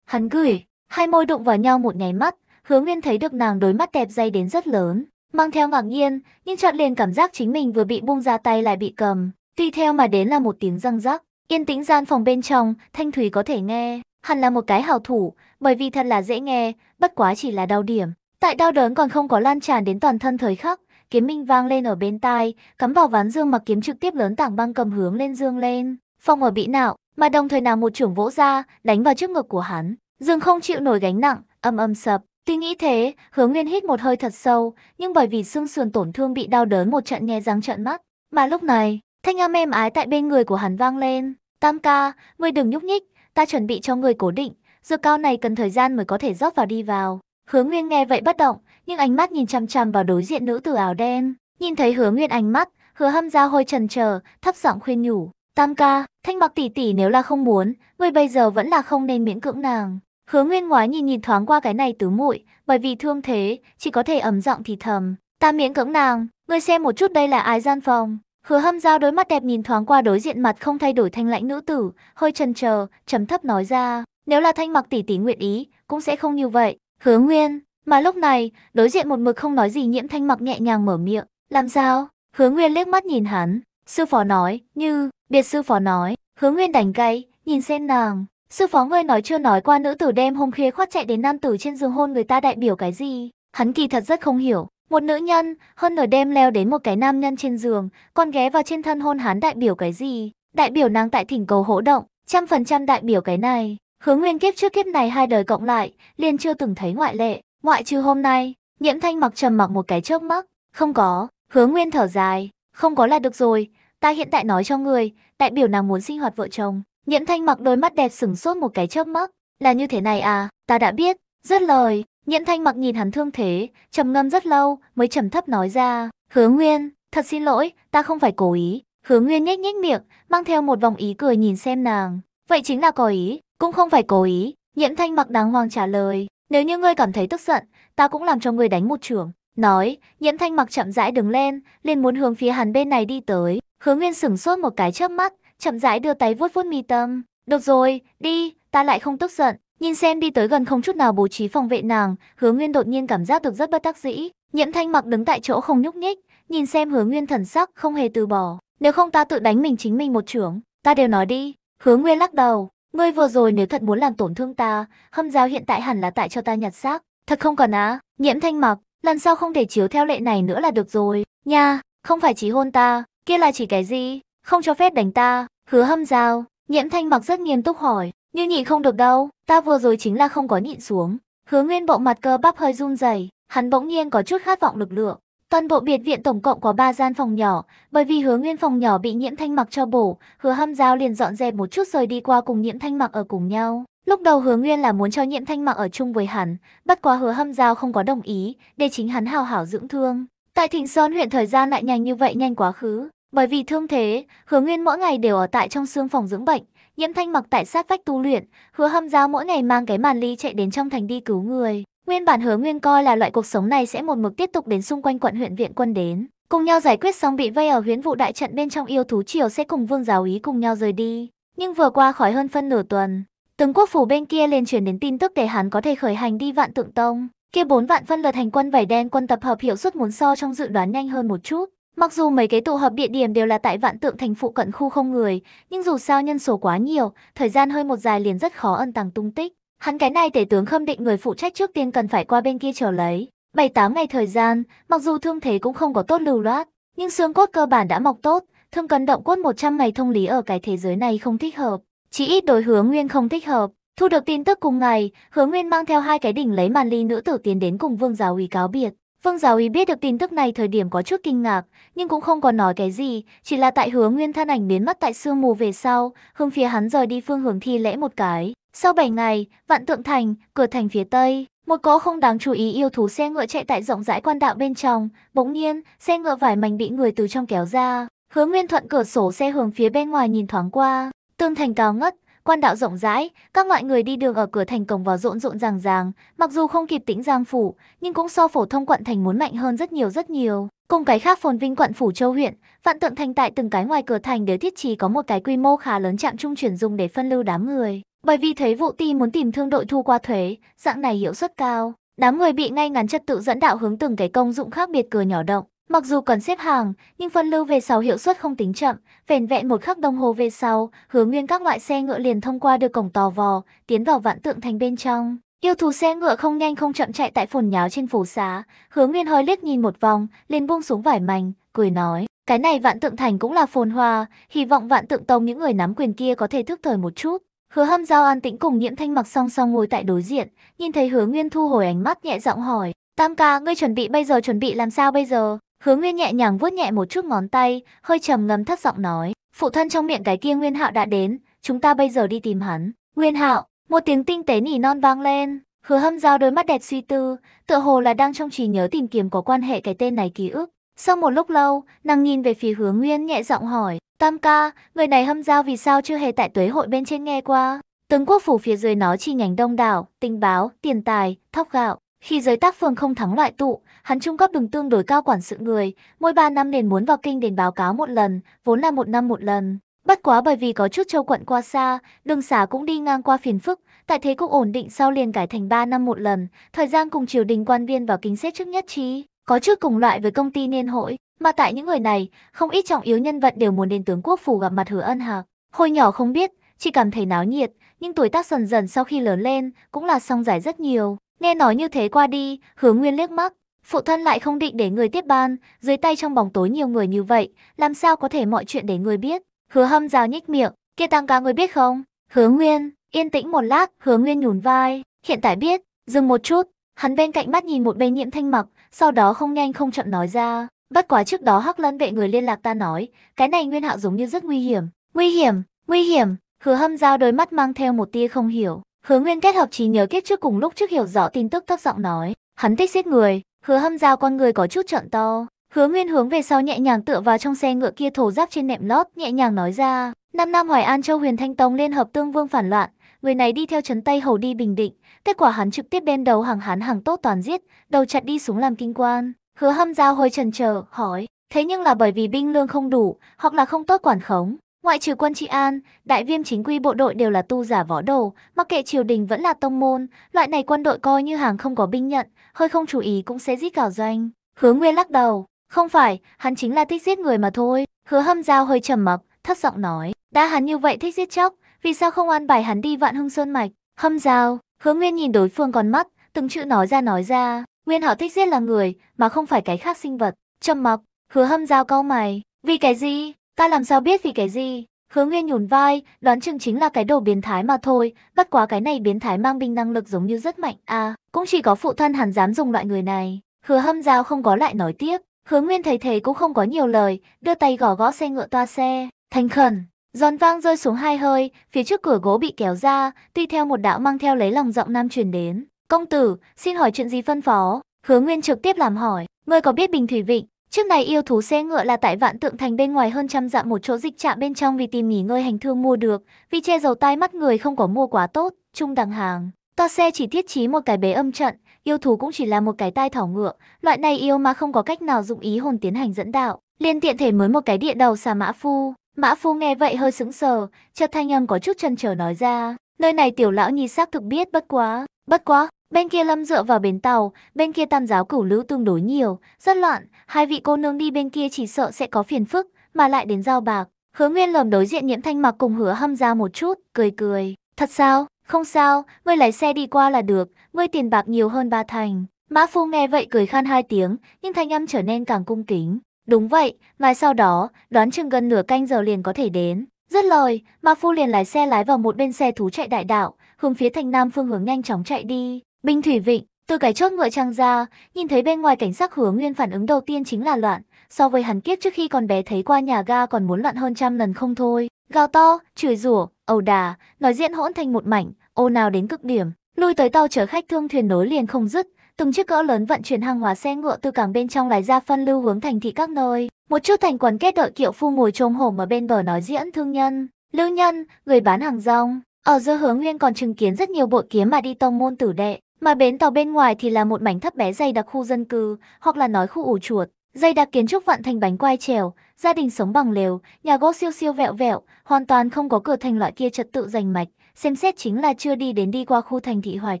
A: hắn gửi, hai môi đụng vào nhau một nháy mắt, hướng Nguyên thấy được nàng đối mắt đẹp dây đến rất lớn, Mang theo ngạc nhiên, nhưng chợt liền cảm giác chính mình vừa bị buông ra tay lại bị cầm. Tuy theo mà đến là một tiếng răng rắc. Yên tĩnh gian phòng bên trong, Thanh thủy có thể nghe. Hẳn là một cái hào thủ, bởi vì thật là dễ nghe, bất quá chỉ là đau điểm. Tại đau đớn còn không có lan tràn đến toàn thân thời khắc, kiếm minh vang lên ở bên tai, cắm vào ván dương mặc kiếm trực tiếp lớn tảng băng cầm hướng lên dương lên. Phong ở bị nạo, mà đồng thời nào một trưởng vỗ ra, đánh vào trước ngực của hắn. Dương không chịu nổi gánh nặng, âm âm sập, Tuy nghĩ thế, Hứa Nguyên hít một hơi thật sâu, nhưng bởi vì xương sườn tổn thương bị đau đớn một trận nghe răng trợn mắt. Mà lúc này, thanh âm êm ái tại bên người của hắn vang lên. Tam ca, ngươi đừng nhúc nhích, ta chuẩn bị cho ngươi cố định, dược cao này cần thời gian mới có thể rót vào đi vào. Hứa Nguyên nghe vậy bất động, nhưng ánh mắt nhìn chằm chằm vào đối diện nữ tử áo đen. Nhìn thấy Hứa Nguyên ánh mắt, Hứa Hâm ra hơi chần chờ, thấp giọng khuyên nhủ, "Tam ca, Thanh Bạc tỷ tỷ nếu là không muốn, ngươi bây giờ vẫn là không nên miễn cưỡng nàng." Hứa Nguyên Ngoái nhìn nhìn thoáng qua cái này tứ muội, bởi vì thương thế, chỉ có thể ấm giọng thì thầm. Ta miễn cưỡng nàng, ngươi xem một chút đây là ai gian phòng. Hứa Hâm Giao đối mắt đẹp nhìn thoáng qua đối diện mặt không thay đổi thanh lãnh nữ tử, hơi chần chờ, trầm thấp nói ra, nếu là Thanh Mặc tỷ tỷ nguyện ý, cũng sẽ không như vậy. Hứa Nguyên, mà lúc này, đối diện một mực không nói gì Nhiễm Thanh Mặc nhẹ nhàng mở miệng, làm sao? Hứa Nguyên liếc mắt nhìn hắn, sư phó nói, như, biệt sư phó nói, Hứa Nguyên đành cay, nhìn xem nàng, Sư phó ngươi nói chưa nói qua nữ tử đem hôm khuya khoát chạy đến nam tử trên giường hôn người ta đại biểu cái gì? Hắn kỳ thật rất không hiểu. Một nữ nhân, hơn nửa đêm leo đến một cái nam nhân trên giường, còn ghé vào trên thân hôn hắn đại biểu cái gì? Đại biểu nàng tại thỉnh cầu hỗ động, trăm phần trăm đại biểu cái này. Hướng nguyên kiếp trước kiếp này hai đời cộng lại, liền chưa từng thấy ngoại lệ. Ngoại trừ hôm nay, nhiễm thanh mặc trầm mặc một cái chớp mắt. Không có, Hướng nguyên thở dài. Không có là được rồi, ta hiện tại nói cho người, đại biểu nàng muốn sinh hoạt vợ chồng. Nhiễm thanh mặc đôi mắt đẹp sửng sốt một cái chớp mắt. Là như thế này à, ta đã biết. Rất lời, nhiễm thanh mặc nhìn hắn thương thế, trầm ngâm rất lâu, mới trầm thấp nói ra. Hứa Nguyên, thật xin lỗi, ta không phải cố ý. Hứa Nguyên nhếch nhếch miệng, mang theo một vòng ý cười nhìn xem nàng. Vậy chính là có ý, cũng không phải cố ý. Nhiễm thanh mặc đáng hoàng trả lời. Nếu như ngươi cảm thấy tức giận, ta cũng làm cho ngươi đánh một trường. Nói, nhiễm thanh mặc chậm rãi đứng lên, liền muốn hướng phía hắn bên này đi tới. Hứa Nguyên sửng sốt một cái chớp mắt, chậm rãi đưa tay vuốt vuốt mi tâm. Được rồi, đi, ta lại không tức giận. Nhìn xem đi tới gần không chút nào bố trí phòng vệ nàng, hứa nguyên đột nhiên cảm giác được rất bất đắc dĩ. Nhiễm thanh mặc đứng tại chỗ không nhúc nhích, nhìn xem hứa nguyên thần sắc không hề từ bỏ. Nếu không ta tự đánh mình chính mình một chưởng, ta đều nói đi. Hứa nguyên lắc đầu, ngươi vừa rồi nếu thật muốn làm tổn thương ta, hâm giáo hiện tại hẳn là tại cho ta nhặt xác. Thật không còn á, nhiễm thanh mặc, lần sau không thể chiếu theo lệ này nữa là được rồi. Nha, không phải chỉ hôn ta, kia là chỉ cái gì? không cho phép đánh ta, hứa hâm giao, nhiễm thanh mặc rất nghiêm túc hỏi, như nhị không được đâu, ta vừa rồi chính là không có nhịn xuống. Hứa nguyên bộ mặt cơ bắp hơi run rẩy, hắn bỗng nhiên có chút khát vọng lực lượng. Toàn bộ biệt viện tổng cộng có 3 gian phòng nhỏ, bởi vì hứa nguyên phòng nhỏ bị nhiễm thanh mặc cho bổ, hứa hâm giao liền dọn dẹp một chút rồi đi qua cùng nhiễm thanh mặc ở cùng nhau. Lúc đầu hứa nguyên là muốn cho nhiễm thanh mặc ở chung với hắn, bất quá hứa hâm giao không có đồng ý, để chính hắn hào hảo dưỡng thương. Tại Thịnh Sơn huyện thời gian lại nhanh như vậy nhanh quá khứ, bởi vì thương thế, Hứa Nguyên mỗi ngày đều ở tại trong xương phòng dưỡng bệnh, Nhiễm Thanh mặc tại sát vách tu luyện, Hứa Hâm Giao mỗi ngày mang cái màn ly chạy đến trong thành đi cứu người. Nguyên bản Hứa Nguyên coi là loại cuộc sống này sẽ một mực tiếp tục đến xung quanh quận huyện viện quân đến, cùng nhau giải quyết xong bị vây ở huyến vụ đại trận bên trong yêu thú triều sẽ cùng Vương giáo ý cùng nhau rời đi. Nhưng vừa qua khỏi hơn phân nửa tuần, Từng quốc phủ bên kia liền truyền đến tin tức để hắn có thể khởi hành đi vạn tượng tông. Kia bốn vạn phân lượt hành quân vải đen quân tập hợp hiệu suất muốn so trong dự đoán nhanh hơn một chút. Mặc dù mấy cái tụ hợp địa điểm đều là tại vạn tượng thành phụ cận khu không người, nhưng dù sao nhân số quá nhiều, thời gian hơi một dài liền rất khó ân tàng tung tích. Hắn cái này tể tướng khâm định người phụ trách trước tiên cần phải qua bên kia chờ lấy. Bảy tám ngày thời gian, mặc dù thương thế cũng không có tốt lưu loát, nhưng xương cốt cơ bản đã mọc tốt, thương cân động cốt 100 ngày thông lý ở cái thế giới này không thích hợp, chỉ ít đối hướng nguyên không thích hợp. Thu được tin tức cùng ngày, hướng Nguyên mang theo hai cái đỉnh lấy màn ly nữ tử tiến đến cùng Vương Giáo Uy cáo biệt. Vương Giáo Ý biết được tin tức này thời điểm có chút kinh ngạc, nhưng cũng không còn nói cái gì, chỉ là tại hứa nguyên thân ảnh biến mất tại sương mù về sau, hướng phía hắn rời đi phương hướng thi lễ một cái. Sau 7 ngày, vạn tượng thành, cửa thành phía tây, một có không đáng chú ý yêu thú xe ngựa chạy tại rộng rãi quan đạo bên trong, bỗng nhiên, xe ngựa vải mảnh bị người từ trong kéo ra. Hứa Nguyên thuận cửa sổ xe hướng phía bên ngoài nhìn thoáng qua, tương thành cao ngất, quan đạo rộng rãi, các loại người đi đường ở cửa thành cổng vào rộn rộn ràng ràng, mặc dù không kịp tĩnh Giang phủ, nhưng cũng so phổ thông quận thành muốn mạnh hơn rất nhiều rất nhiều. Cùng cái khác phồn vinh quận phủ châu huyện, vạn tượng thành tại từng cái ngoài cửa thành đều thiết trí có một cái quy mô khá lớn trạm trung chuyển dùng để phân lưu đám người. Bởi vì thấy vụ ti muốn tìm thương đội thu qua thuế, dạng này hiệu suất cao. Đám người bị ngay ngắn chất tự dẫn đạo hướng từng cái công dụng khác biệt cửa nhỏ động. Mặc dù còn xếp hàng, nhưng phân lưu về sau hiệu suất không tính chậm, vẻn vẹn một khắc đồng hồ về sau, hứa nguyên các loại xe ngựa liền thông qua được cổng tò vò, tiến vào vạn tượng thành bên trong. Yêu thú xe ngựa không nhanh không chậm chạy tại phồn nháo trên phố xá, hứa nguyên hơi liếc nhìn một vòng, liền buông xuống vải mành cười nói. Cái này vạn tượng thành cũng là phồn hoa, hy vọng vạn tượng tông những người nắm quyền kia có thể thức thời một chút. Hứa hâm giao an tĩnh cùng nhiễm thanh mặc song song ngồi tại đối diện, nhìn thấy hứa nguyên thu hồi ánh mắt nhẹ giọng hỏi. Tam ca, ngươi chuẩn bị bây giờ chuẩn bị làm sao bây giờ? Hứa Nguyên nhẹ nhàng vuốt nhẹ một chút ngón tay, hơi trầm ngâm thất giọng nói, phụ thân trong miệng cái kia Nguyên Hạo đã đến, chúng ta bây giờ đi tìm hắn. Nguyên Hạo, một tiếng tinh tế nỉ non vang lên, Hứa Hâm Giao đôi mắt đẹp suy tư, tựa hồ là đang trong trí nhớ tìm kiếm có quan hệ cái tên này ký ức. Sau một lúc lâu, nàng nhìn về phía Hứa Nguyên nhẹ giọng hỏi, Tam ca, người này Hâm Giao vì sao chưa hề tại tuế hội bên trên nghe qua? Tướng quốc phủ phía dưới nó chi nhánh đông đảo, tình báo, tiền tài, thóc gạo. Khi giới tác phường không thắng loại tụ, Hắn trung cấp đường tương đối cao quản sự người, mỗi 3 năm liền muốn vào kinh đền báo cáo một lần, vốn là một năm một lần. Bất quá bởi vì có chút châu quận qua xa, đường xá cũng đi ngang qua phiền phức, tại thế cục ổn định sau liền cải thành 3 năm một lần, thời gian cùng triều đình quan viên vào kính xét trước nhất trí, có trước cùng loại với công ty niên hội, mà tại những người này, không ít trọng yếu nhân vật đều muốn đến tướng quốc phủ gặp mặt Hứa Ân Hạc. Hồi nhỏ không biết, chỉ cảm thấy náo nhiệt, nhưng tuổi tác dần dần sau khi lớn lên, cũng là song giải rất nhiều. Nghe nói như thế qua đi, Hứa Nguyên liếc mắt, Phụ thân lại không định để người tiếp ban, dưới tay trong bóng tối nhiều người như vậy, làm sao có thể mọi chuyện để người biết. Hứa hâm rào nhích miệng, kia tăng ca người biết không? Hứa Nguyên, yên tĩnh một lát, hứa Nguyên nhún vai, hiện tại biết, dừng một chút. Hắn bên cạnh mắt nhìn một bên nhiễm thanh mặc, sau đó không nhanh không chậm nói ra. Bất quá trước đó hắc lân vệ người liên lạc ta nói, cái này Nguyên Hạo giống như rất nguy hiểm. Nguy hiểm, nguy hiểm, hứa hâm giao đôi mắt mang theo một tia không hiểu. Hứa Nguyên kết hợp trí nhớ kết trước cùng lúc trước hiểu rõ tin tức thấp giọng nói, hắn thích giết người, Hứa hâm giao con người có chút trợn to. Hứa Nguyên hướng về sau nhẹ nhàng tựa vào trong xe ngựa kia thổ giáp trên nệm lót, nhẹ nhàng nói ra. Năm năm Hoài An Châu Huyền Thanh Tông liên hợp tương vương phản loạn, người này đi theo trấn Tây Hầu đi Bình Định, kết quả hắn trực tiếp đem đầu hàng hán hàng tốt toàn giết, đầu chặt đi xuống làm kinh quan. Hứa hâm giao hơi trần chờ hỏi, thế nhưng là bởi vì binh lương không đủ, hoặc là không tốt quản khống, Ngoại trừ quân trị an, đại viêm chính quy bộ đội đều là tu giả võ đồ, mặc kệ triều đình vẫn là tông môn, loại này quân đội coi như hàng không có binh nhận, hơi không chú ý cũng sẽ giết cào doanh. Hứa Nguyên lắc đầu, không phải, hắn chính là thích giết người mà thôi. Hứa hâm giao hơi trầm mặc, thất giọng nói, đã hắn như vậy thích giết chóc, vì sao không an bài hắn đi vạn hưng sơn mạch? Hâm giao, hứa Nguyên nhìn đối phương còn mắt, từng chữ nói ra nói ra, Nguyên họ thích giết là người, mà không phải cái khác sinh vật. Trầm mặc, hứa hâm giao cau mày, vì cái gì? Ta làm sao biết vì cái gì? Hứa Nguyên nhún vai, đoán chừng chính là cái đồ biến thái mà thôi, bất quá cái này biến thái mang binh năng lực giống như rất mạnh, à, cũng chỉ có phụ thân hắn dám dùng loại người này. Hứa hâm giao không có lại nói tiếp, hứa Nguyên thấy thế cũng không có nhiều lời, đưa tay gõ gõ xe ngựa toa xe, thành khẩn. Giòn vang rơi xuống hai hơi, phía trước cửa gỗ bị kéo ra, tuy theo một đạo mang theo lấy lòng giọng nam truyền đến. Công tử, xin hỏi chuyện gì phân phó? Hứa Nguyên trực tiếp làm hỏi, ngươi có biết Bình Thủy Vịnh, Trước này yêu thú xe ngựa là tại vạn tượng thành bên ngoài hơn trăm dặm một chỗ dịch trạm bên trong vì tìm nghỉ ngơi hành thương mua được, vì che dầu tai mắt người không có mua quá tốt, trung đẳng hàng. To xe chỉ thiết trí một cái bế âm trận, yêu thú cũng chỉ là một cái tai thỏ ngựa, loại này yêu mà không có cách nào dụng ý hồn tiến hành dẫn đạo, liên tiện thể mới một cái địa đầu xà mã phu. Mã phu nghe vậy hơi sững sờ, chợt thanh âm có chút chân trở nói ra, nơi này tiểu lão nhi xác thực biết bất quá, bất quá, Bên kia Lâm dựa vào bến tàu, bên kia tam giáo cửu lữ tương đối nhiều, rất loạn, hai vị cô nương đi bên kia chỉ sợ sẽ có phiền phức, mà lại đến giao bạc. Hứa Nguyên lầm đối diện Nhiễm Thanh Mặc cùng Hứa Hâm ra một chút, cười cười, "Thật sao? Không sao, ngươi lái xe đi qua là được, ngươi tiền bạc nhiều hơn ba thành." Mã Phu nghe vậy cười khan hai tiếng, nhưng thanh âm trở nên càng cung kính. Đúng vậy, ngay sau đó, đoán chừng gần nửa canh giờ liền có thể đến. Rất lời, Mã Phu liền lái xe lái vào một bên xe thú chạy đại đạo, hướng phía thành nam phương hướng nhanh chóng chạy đi. Binh Thủy Vịnh, từ cái chốt ngựa trang ra, nhìn thấy bên ngoài cảnh sắc hứa nguyên phản ứng đầu tiên chính là loạn, so với hắn kiếp trước khi còn bé thấy qua nhà ga còn muốn loạn hơn trăm lần không thôi. Gào to, chửi rủa, ầu đà, nói diễn hỗn thành một mảnh, ô nào đến cực điểm, lui tới tàu chở khách thương thuyền nối liền không dứt, từng chiếc cỡ lớn vận chuyển hàng hóa xe ngựa từ cảng bên trong lái ra phân lưu hướng thành thị các nơi. Một chút thành quần kết đợi kiệu phu ngồi trồm hổm ở bên bờ nói diễn thương nhân, lưu nhân, người bán hàng rong. Ở dơ hướng nguyên còn chứng kiến rất nhiều bộ kiếm mà đi tông môn tử đệ, mà bến tàu bên ngoài thì là một mảnh thấp bé dày đặc khu dân cư, hoặc là nói khu ổ chuột, dày đặc kiến trúc vạn thành bánh quai trèo, gia đình sống bằng lều, nhà gỗ siêu siêu vẹo vẹo, hoàn toàn không có cửa thành loại kia trật tự rành mạch, xem xét chính là chưa đi đến đi qua khu thành thị hoạch.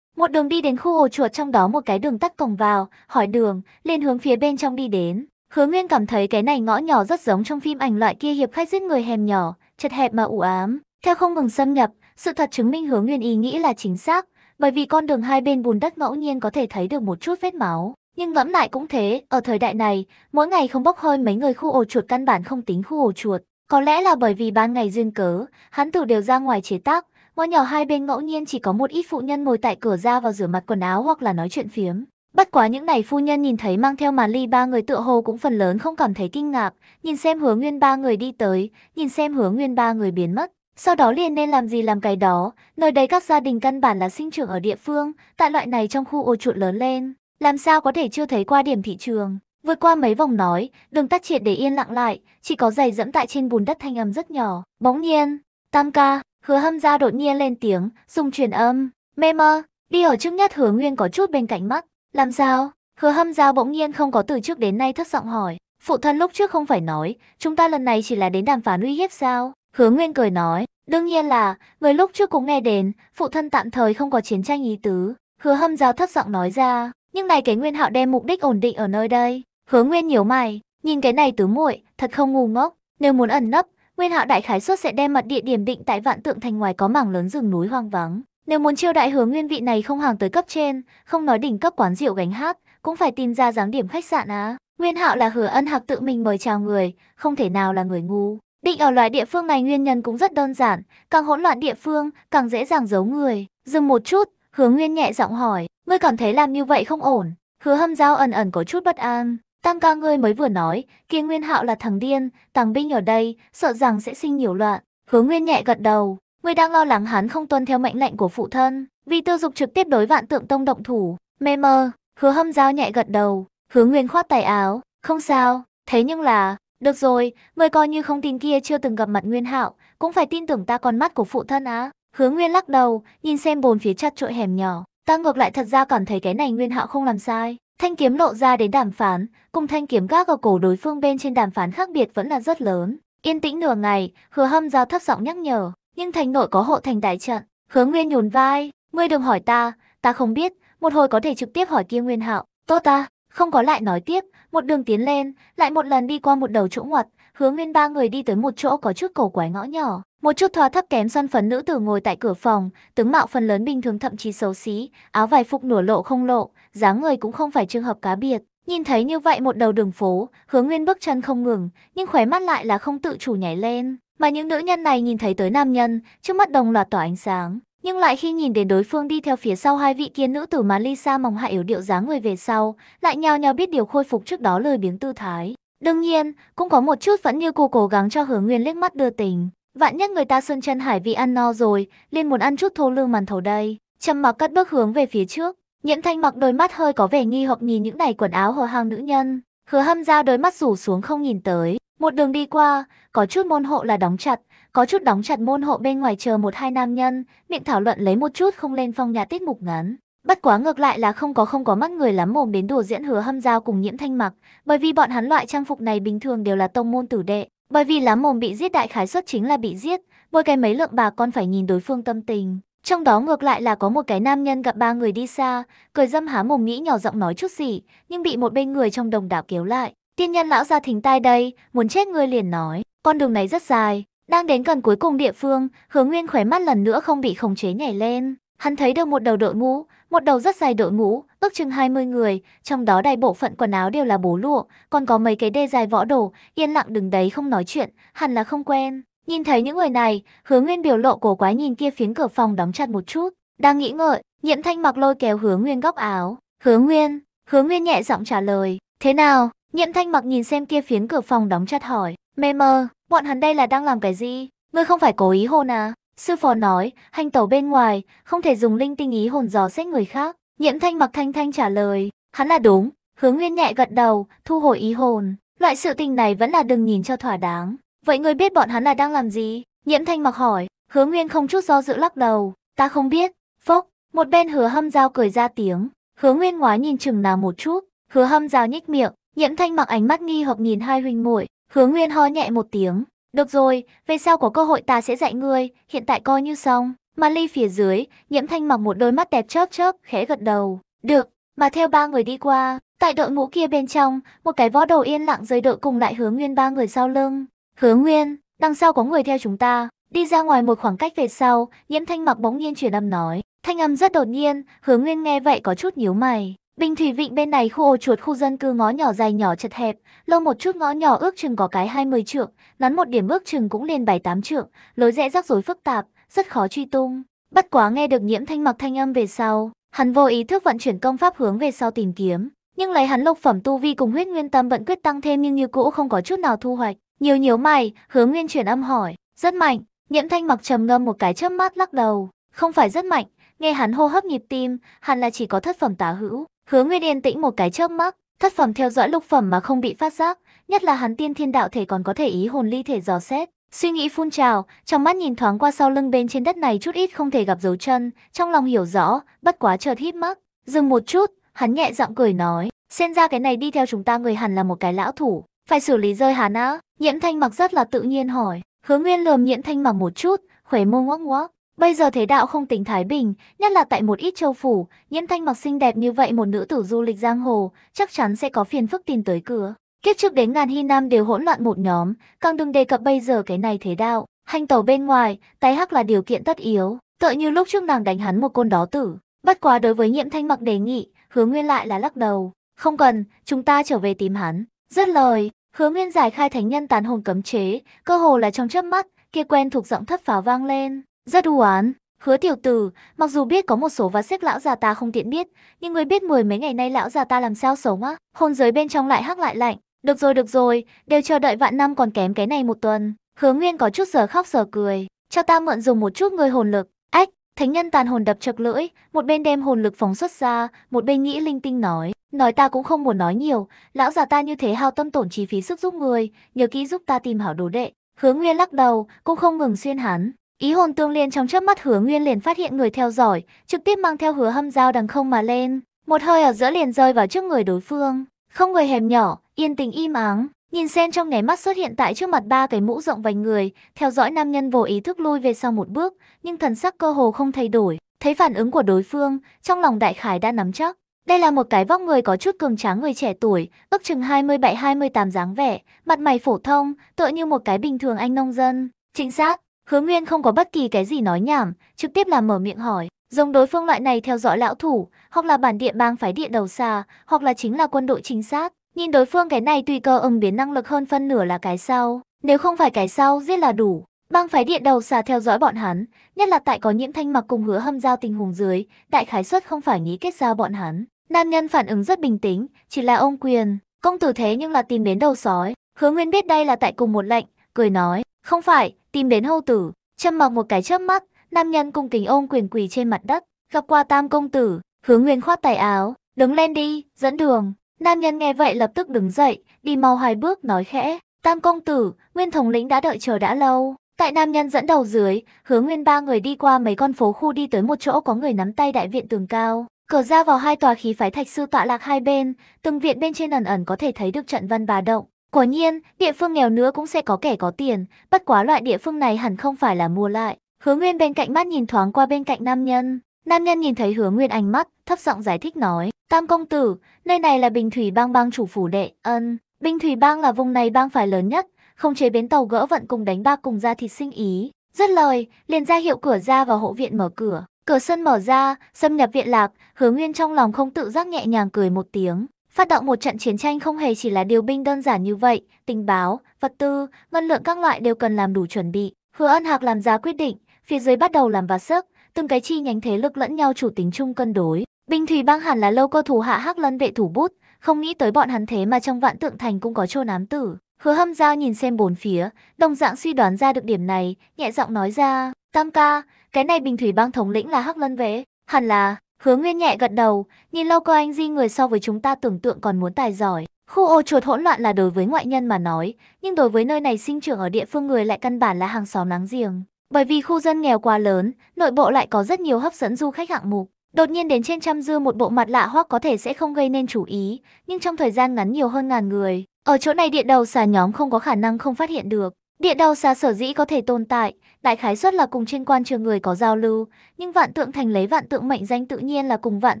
A: Một đường đi đến khu ổ chuột trong đó một cái đường tắt cổng vào, hỏi đường, lên hướng phía bên trong đi đến. Hứa Nguyên cảm thấy cái này ngõ nhỏ rất giống trong phim ảnh loại kia hiệp khách giết người hèm nhỏ, chật hẹp mà ủ ám. Theo không ngừng xâm nhập, sự thật chứng minh Hứa Nguyên ý nghĩ là chính xác, bởi vì con đường hai bên bùn đất ngẫu nhiên có thể thấy được một chút vết máu. Nhưng ngẫm lại cũng thế, ở thời đại này, mỗi ngày không bốc hơi mấy người khu ổ chuột căn bản không tính khu ổ chuột. Có lẽ là bởi vì ban ngày duyên cớ, hắn tử đều ra ngoài chế tác, ngõ nhỏ hai bên ngẫu nhiên chỉ có một ít phụ nhân ngồi tại cửa ra vào rửa mặt quần áo hoặc là nói chuyện phiếm. Bất quá những này phu nhân nhìn thấy mang theo màn ly ba người tựa hồ cũng phần lớn không cảm thấy kinh ngạc, nhìn xem hứa nguyên ba người đi tới, nhìn xem hứa nguyên ba người biến mất. Sau đó liền nên làm gì làm cái đó, nơi đây các gia đình căn bản là sinh trưởng ở địa phương, tại loại này trong khu ô chuột lớn lên, làm sao có thể chưa thấy qua điểm thị trường. Vượt qua mấy vòng nói, đường tắt triệt để yên lặng lại, chỉ có giày dẫm tại trên bùn đất thanh âm rất nhỏ. Bỗng nhiên, tam ca, hứa hâm ra đột nhiên lên tiếng, dùng truyền âm. Mê mơ, đi ở trước nhất hứa nguyên có chút bên cạnh mắt. Làm sao? Hứa hâm ra bỗng nhiên không có từ trước đến nay thất giọng hỏi. Phụ thân lúc trước không phải nói, chúng ta lần này chỉ là đến đàm phán uy hiếp sao? Hứa Nguyên cười nói, đương nhiên là, người lúc trước cũng nghe đến, phụ thân tạm thời không có chiến tranh ý tứ. Hứa hâm giáo thấp giọng nói ra, nhưng này cái Nguyên Hạo đem mục đích ổn định ở nơi đây. Hứa Nguyên nhiều mày, nhìn cái này tứ muội thật không ngu ngốc, nếu muốn ẩn nấp, Nguyên Hạo đại khái suất sẽ đem mặt địa điểm định tại Vạn Tượng Thành ngoài có mảng lớn rừng núi hoang vắng. Nếu muốn chiêu đại Hứa Nguyên vị này không hàng tới cấp trên, không nói đỉnh cấp quán rượu gánh hát, cũng phải tìm ra dáng điểm khách sạn á. Nguyên Hạo là Hứa Ân Hạc tự mình mời chào người, không thể nào là người ngu. Định ở loại địa phương này nguyên nhân cũng rất đơn giản, càng hỗn loạn địa phương, càng dễ dàng giấu người. Dừng một chút, Hứa Nguyên nhẹ giọng hỏi, ngươi cảm thấy làm như vậy không ổn. Hứa hâm giao ẩn ẩn có chút bất an. tăng ca ngươi mới vừa nói, kia Nguyên Hạo là thằng điên, tàng binh ở đây, sợ rằng sẽ sinh nhiều loạn. Hứa Nguyên nhẹ gật đầu, ngươi đang lo lắng hắn không tuân theo mệnh lệnh của phụ thân, vì tiêu dục trực tiếp đối vạn tượng tông động thủ. Mê mơ, hứa hâm giao nhẹ gật đầu, hứa Nguyên khoát tay áo, không sao, thế nhưng là, được rồi, người coi như không tin kia chưa từng gặp mặt Nguyên Hạo, cũng phải tin tưởng ta con mắt của phụ thân á. Hứa Nguyên lắc đầu, nhìn xem bồn phía chặt trội hẻm nhỏ. Ta ngược lại thật ra cảm thấy cái này Nguyên Hạo không làm sai. Thanh kiếm lộ ra đến đàm phán, cùng thanh kiếm gác ở cổ đối phương bên trên đàm phán khác biệt vẫn là rất lớn. Yên tĩnh nửa ngày, Hứa Hâm giao thấp giọng nhắc nhở, nhưng thành nội có hộ thành đại trận. Hứa Nguyên nhún vai, ngươi đừng hỏi ta, ta không biết, một hồi có thể trực tiếp hỏi kia Nguyên Hạo. Tốt ta, không có lại nói tiếp, một đường tiến lên, lại một lần đi qua một đầu chỗ ngoặt, hướng nguyên ba người đi tới một chỗ có chút cổ quái ngõ nhỏ. Một chút thoa thấp kém săn phấn nữ tử ngồi tại cửa phòng, tướng mạo phần lớn bình thường thậm chí xấu xí, áo vải phục nửa lộ không lộ, dáng người cũng không phải trường hợp cá biệt. Nhìn thấy như vậy một đầu đường phố, hướng nguyên bước chân không ngừng, nhưng khóe mắt lại là không tự chủ nhảy lên. Mà những nữ nhân này nhìn thấy tới nam nhân, trước mắt đồng loạt tỏa ánh sáng. Nhưng lại khi nhìn đến đối phương đi theo phía sau hai vị kia nữ tử mà Lisa mong hạ yếu điệu dáng người về sau, lại nhao nhao biết điều khôi phục trước đó lời biếng tư thái. Đương nhiên, cũng có một chút vẫn như cô cố gắng cho hướng nguyên liếc mắt đưa tình. Vạn nhất người ta sơn chân hải vị ăn no rồi, liền muốn ăn chút thô lương màn thầu đây. Trầm mặc cất bước hướng về phía trước. Nhiễm thanh mặc đôi mắt hơi có vẻ nghi hoặc nhìn những đài quần áo hờ hàng nữ nhân. Hứa hâm ra đôi mắt rủ xuống không nhìn tới. Một đường đi qua, có chút môn hộ là đóng chặt, có chút đóng chặt môn hộ bên ngoài chờ một hai nam nhân, miệng thảo luận lấy một chút không lên phong nhà tiết mục ngắn. Bất quá ngược lại là không có không có mắt người lắm mồm đến đùa diễn hứa hâm giao cùng nhiễm thanh mặc, bởi vì bọn hắn loại trang phục này bình thường đều là tông môn tử đệ, bởi vì lắm mồm bị giết đại khái suất chính là bị giết, bôi cái mấy lượng bà con phải nhìn đối phương tâm tình. Trong đó ngược lại là có một cái nam nhân gặp ba người đi xa, cười dâm há mồm nghĩ nhỏ giọng nói chút gì, nhưng bị một bên người trong đồng đảo kéo lại. Tiên nhân lão ra thính tai đây, muốn chết ngươi liền nói, con đường này rất dài, đang đến gần cuối cùng địa phương, Hướng Nguyên khỏe mắt lần nữa không bị khống chế nhảy lên. Hắn thấy được một đầu đội ngũ, một đầu rất dài đội ngũ, ước chừng 20 người, trong đó đại bộ phận quần áo đều là bố lụa, còn có mấy cái đê dài võ đồ, yên lặng đứng đấy không nói chuyện, hẳn là không quen. Nhìn thấy những người này, Hướng Nguyên biểu lộ cổ quái nhìn kia phiến cửa phòng đóng chặt một chút, đang nghĩ ngợi, Nhiễm Thanh mặc lôi kéo Hướng Nguyên góc áo. "Hướng Nguyên?" Hướng Nguyên nhẹ giọng trả lời. "Thế nào?" Nhiễm Thanh mặc nhìn xem kia phiến cửa phòng đóng chặt hỏi, "Mê mơ." Bọn hắn đây là đang làm cái gì? Ngươi không phải cố ý hôn à? Sư phó nói, hành tẩu bên ngoài, không thể dùng linh tinh ý hồn dò xét người khác. Nhiễm thanh mặc thanh thanh trả lời, hắn là đúng. Hướng nguyên nhẹ gật đầu, thu hồi ý hồn. Loại sự tình này vẫn là đừng nhìn cho thỏa đáng. Vậy ngươi biết bọn hắn là đang làm gì? Nhiễm thanh mặc hỏi, hướng nguyên không chút do dự lắc đầu. Ta không biết, phốc, một bên hứa hâm dao cười ra tiếng. Hướng nguyên ngoái nhìn chừng nào một chút, hứa hâm dao nhích miệng. Nhiễm thanh mặc ánh mắt nghi hoặc nhìn hai huynh muội Hứa Nguyên ho nhẹ một tiếng. Được rồi, về sau có cơ hội ta sẽ dạy ngươi, hiện tại coi như xong. Mà ly phía dưới, nhiễm thanh mặc một đôi mắt đẹp chớp chớp, khẽ gật đầu. Được, mà theo ba người đi qua, tại đội ngũ kia bên trong, một cái võ đầu yên lặng rơi đội cùng lại hướng nguyên ba người sau lưng. Hứa Nguyên, đằng sau có người theo chúng ta. Đi ra ngoài một khoảng cách về sau, nhiễm thanh mặc bỗng nhiên chuyển âm nói. Thanh âm rất đột nhiên, hứa Nguyên nghe vậy có chút nhíu mày. Bình Thủy Vịnh bên này khu ổ chuột khu dân cư ngõ nhỏ dài nhỏ chật hẹp, lâu một chút ngõ nhỏ ước chừng có cái 20 trượng, ngắn một điểm ước chừng cũng lên 7-8 trượng, lối rẽ rắc rối phức tạp, rất khó truy tung. Bất quá nghe được nhiễm thanh mặc thanh âm về sau, hắn vô ý thức vận chuyển công pháp hướng về sau tìm kiếm, nhưng lấy hắn lục phẩm tu vi cùng huyết nguyên tâm bận quyết tăng thêm nhưng như cũ không có chút nào thu hoạch. Nhiều nhiều mày, hướng nguyên chuyển âm hỏi, rất mạnh, nhiễm thanh mặc trầm ngâm một cái chớp mắt lắc đầu, không phải rất mạnh, nghe hắn hô hấp nhịp tim, hắn là chỉ có thất phẩm tả hữu. Hứa Nguyên yên tĩnh một cái chớp mắt, thất phẩm theo dõi lục phẩm mà không bị phát giác, nhất là hắn tiên thiên đạo thể còn có thể ý hồn ly thể dò xét. Suy nghĩ phun trào, trong mắt nhìn thoáng qua sau lưng bên trên đất này chút ít không thể gặp dấu chân, trong lòng hiểu rõ, bất quá chợt hít mắt, dừng một chút, hắn nhẹ giọng cười nói, xem ra cái này đi theo chúng ta người hẳn là một cái lão thủ, phải xử lý rơi hắn á. Nhiễm Thanh Mặc rất là tự nhiên hỏi, Hứa Nguyên lườm Nhiễm Thanh Mặc một chút, khỏe môi ngoắc ngoắc, Bây giờ thế đạo không tính Thái Bình, nhất là tại một ít châu phủ, nhiễm thanh mặc xinh đẹp như vậy một nữ tử du lịch giang hồ, chắc chắn sẽ có phiền phức tìm tới cửa. Kiếp trước đến ngàn hy nam đều hỗn loạn một nhóm, càng đừng đề cập bây giờ cái này thế đạo. Hành tẩu bên ngoài, tái hắc là điều kiện tất yếu, tựa như lúc trước nàng đánh hắn một côn đó tử. Bất quá đối với nhiễm thanh mặc đề nghị, hứa nguyên lại là lắc đầu. Không cần, chúng ta trở về tìm hắn. Rất lời, hứa nguyên giải khai thánh nhân tán hồn cấm chế, cơ hồ là trong chớp mắt, kia quen thuộc giọng thấp pháo vang lên. Rất u oán. Hứa tiểu tử, mặc dù biết có một số vá xếp lão già ta không tiện biết, nhưng người biết mười mấy ngày nay lão già ta làm sao sống á, hôn giới bên trong lại hắc lại lạnh. Được rồi được rồi, đều chờ đợi vạn năm còn kém cái này một tuần. Hứa Nguyên có chút giờ khóc giờ cười, cho ta mượn dùng một chút người hồn lực. Ách, thánh nhân tàn hồn đập chật lưỡi, một bên đem hồn lực phóng xuất ra, một bên nghĩ linh tinh nói. Nói ta cũng không muốn nói nhiều, lão già ta như thế hao tâm tổn chi phí sức giúp người, nhờ kỹ giúp ta tìm hảo đồ đệ. Hứa Nguyên lắc đầu, cũng không ngừng xuyên hắn. Ý hồn tương liên trong chớp mắt Hứa Nguyên liền phát hiện người theo dõi, trực tiếp mang theo Hứa Hâm dao đằng không mà lên, một hơi ở giữa liền rơi vào trước người đối phương. Không người hẻm nhỏ, yên tình im ắng, nhìn xem trong nháy mắt xuất hiện tại trước mặt ba cái mũ rộng vành người, theo dõi nam nhân vô ý thức lui về sau một bước, nhưng thần sắc cơ hồ không thay đổi. Thấy phản ứng của đối phương, trong lòng đại khải đã nắm chắc. Đây là một cái vóc người có chút cường tráng người trẻ tuổi, ước chừng 27-28 dáng vẻ, mặt mày phổ thông, tựa như một cái bình thường anh nông dân. Chính xác, Hứa Nguyên không có bất kỳ cái gì nói nhảm, trực tiếp là mở miệng hỏi. Giống đối phương loại này theo dõi lão thủ, hoặc là bản địa bang phái địa đầu xa, hoặc là chính là quân đội chính xác. Nhìn đối phương cái này tùy cơ ứng biến năng lực hơn phân nửa là cái sau. Nếu không phải cái sau, giết là đủ. Bang phái địa đầu xa theo dõi bọn hắn, nhất là tại có nhiễm thanh mặc cùng hứa hâm giao tình huống dưới, đại khái suất không phải nghĩ kết giao bọn hắn. Nam nhân phản ứng rất bình tĩnh, chỉ là ông quyền, công tử thế nhưng là tìm đến đầu sói. Hứa Nguyên biết đây là tại cùng một lệnh, cười nói, không phải, tìm đến hầu tử, châm mặc một cái chớp mắt, nam nhân cùng kính ôm quyền quỳ trên mặt đất, gặp qua tam công tử, hướng nguyên khoát tay áo, đứng lên đi, dẫn đường. Nam nhân nghe vậy lập tức đứng dậy, đi mau hai bước nói khẽ, tam công tử, nguyên thống lĩnh đã đợi chờ đã lâu. Tại nam nhân dẫn đầu dưới, hướng nguyên ba người đi qua mấy con phố khu đi tới một chỗ có người nắm tay đại viện tường cao. Cửa ra vào hai tòa khí phái thạch sư tọa lạc hai bên, từng viện bên trên ẩn ẩn có thể thấy được trận văn bà động. Quả nhiên, địa phương nghèo nữa cũng sẽ có kẻ có tiền, bất quá loại địa phương này hẳn không phải là mua lại. Hứa Nguyên bên cạnh mắt nhìn thoáng qua bên cạnh nam nhân. Nam nhân nhìn thấy Hứa Nguyên ánh mắt, thấp giọng giải thích nói. Tam công tử, nơi này là Bình Thủy bang bang chủ phủ đệ, ân. Bình Thủy bang là vùng này bang phải lớn nhất, không chế bến tàu gỡ vận cùng đánh bạc cùng ra thịt sinh ý. Rất lời, liền ra hiệu cửa ra vào hộ viện mở cửa. Cửa sân mở ra, xâm nhập viện lạc, Hứa Nguyên trong lòng không tự giác nhẹ nhàng cười một tiếng. Phát động một trận chiến tranh không hề chỉ là điều binh đơn giản như vậy, tình báo, vật tư, ngân lượng các loại đều cần làm đủ chuẩn bị. Hứa Ân Hạc làm ra quyết định, phía dưới bắt đầu làm vào sức, từng cái chi nhánh thế lực lẫn nhau chủ tính chung cân đối. Binh Thủy Bang hẳn là lâu cơ thủ hạ Hắc Lân vệ thủ bút, không nghĩ tới bọn hắn thế mà trong vạn tượng thành cũng có chôn ám tử. Hứa Hâm Giao nhìn xem bốn phía, đồng dạng suy đoán ra được điểm này, nhẹ giọng nói ra, "Tam ca, cái này Bình Thủy Bang thống lĩnh là Hắc Lân vệ, hẳn là Hứa Nguyên nhẹ gật đầu, nhìn Lâu Cơ Anh Di người so với chúng ta tưởng tượng còn muốn tài giỏi. Khu ô chuột hỗn loạn là đối với ngoại nhân mà nói, nhưng đối với nơi này sinh trưởng ở địa phương người lại căn bản là hàng xóm láng giềng. Bởi vì khu dân nghèo quá lớn, nội bộ lại có rất nhiều hấp dẫn du khách hạng mục. Đột nhiên đến trên trăm dư một bộ mặt lạ hoắc có thể sẽ không gây nên chú ý, nhưng trong thời gian ngắn nhiều hơn ngàn người. Ở chỗ này địa đầu xà nhóm không có khả năng không phát hiện được. Địa đầu xa sở dĩ có thể tồn tại, đại khái suất là cùng trên quan trường người có giao lưu, nhưng vạn tượng thành lấy vạn tượng mệnh danh tự nhiên là cùng vạn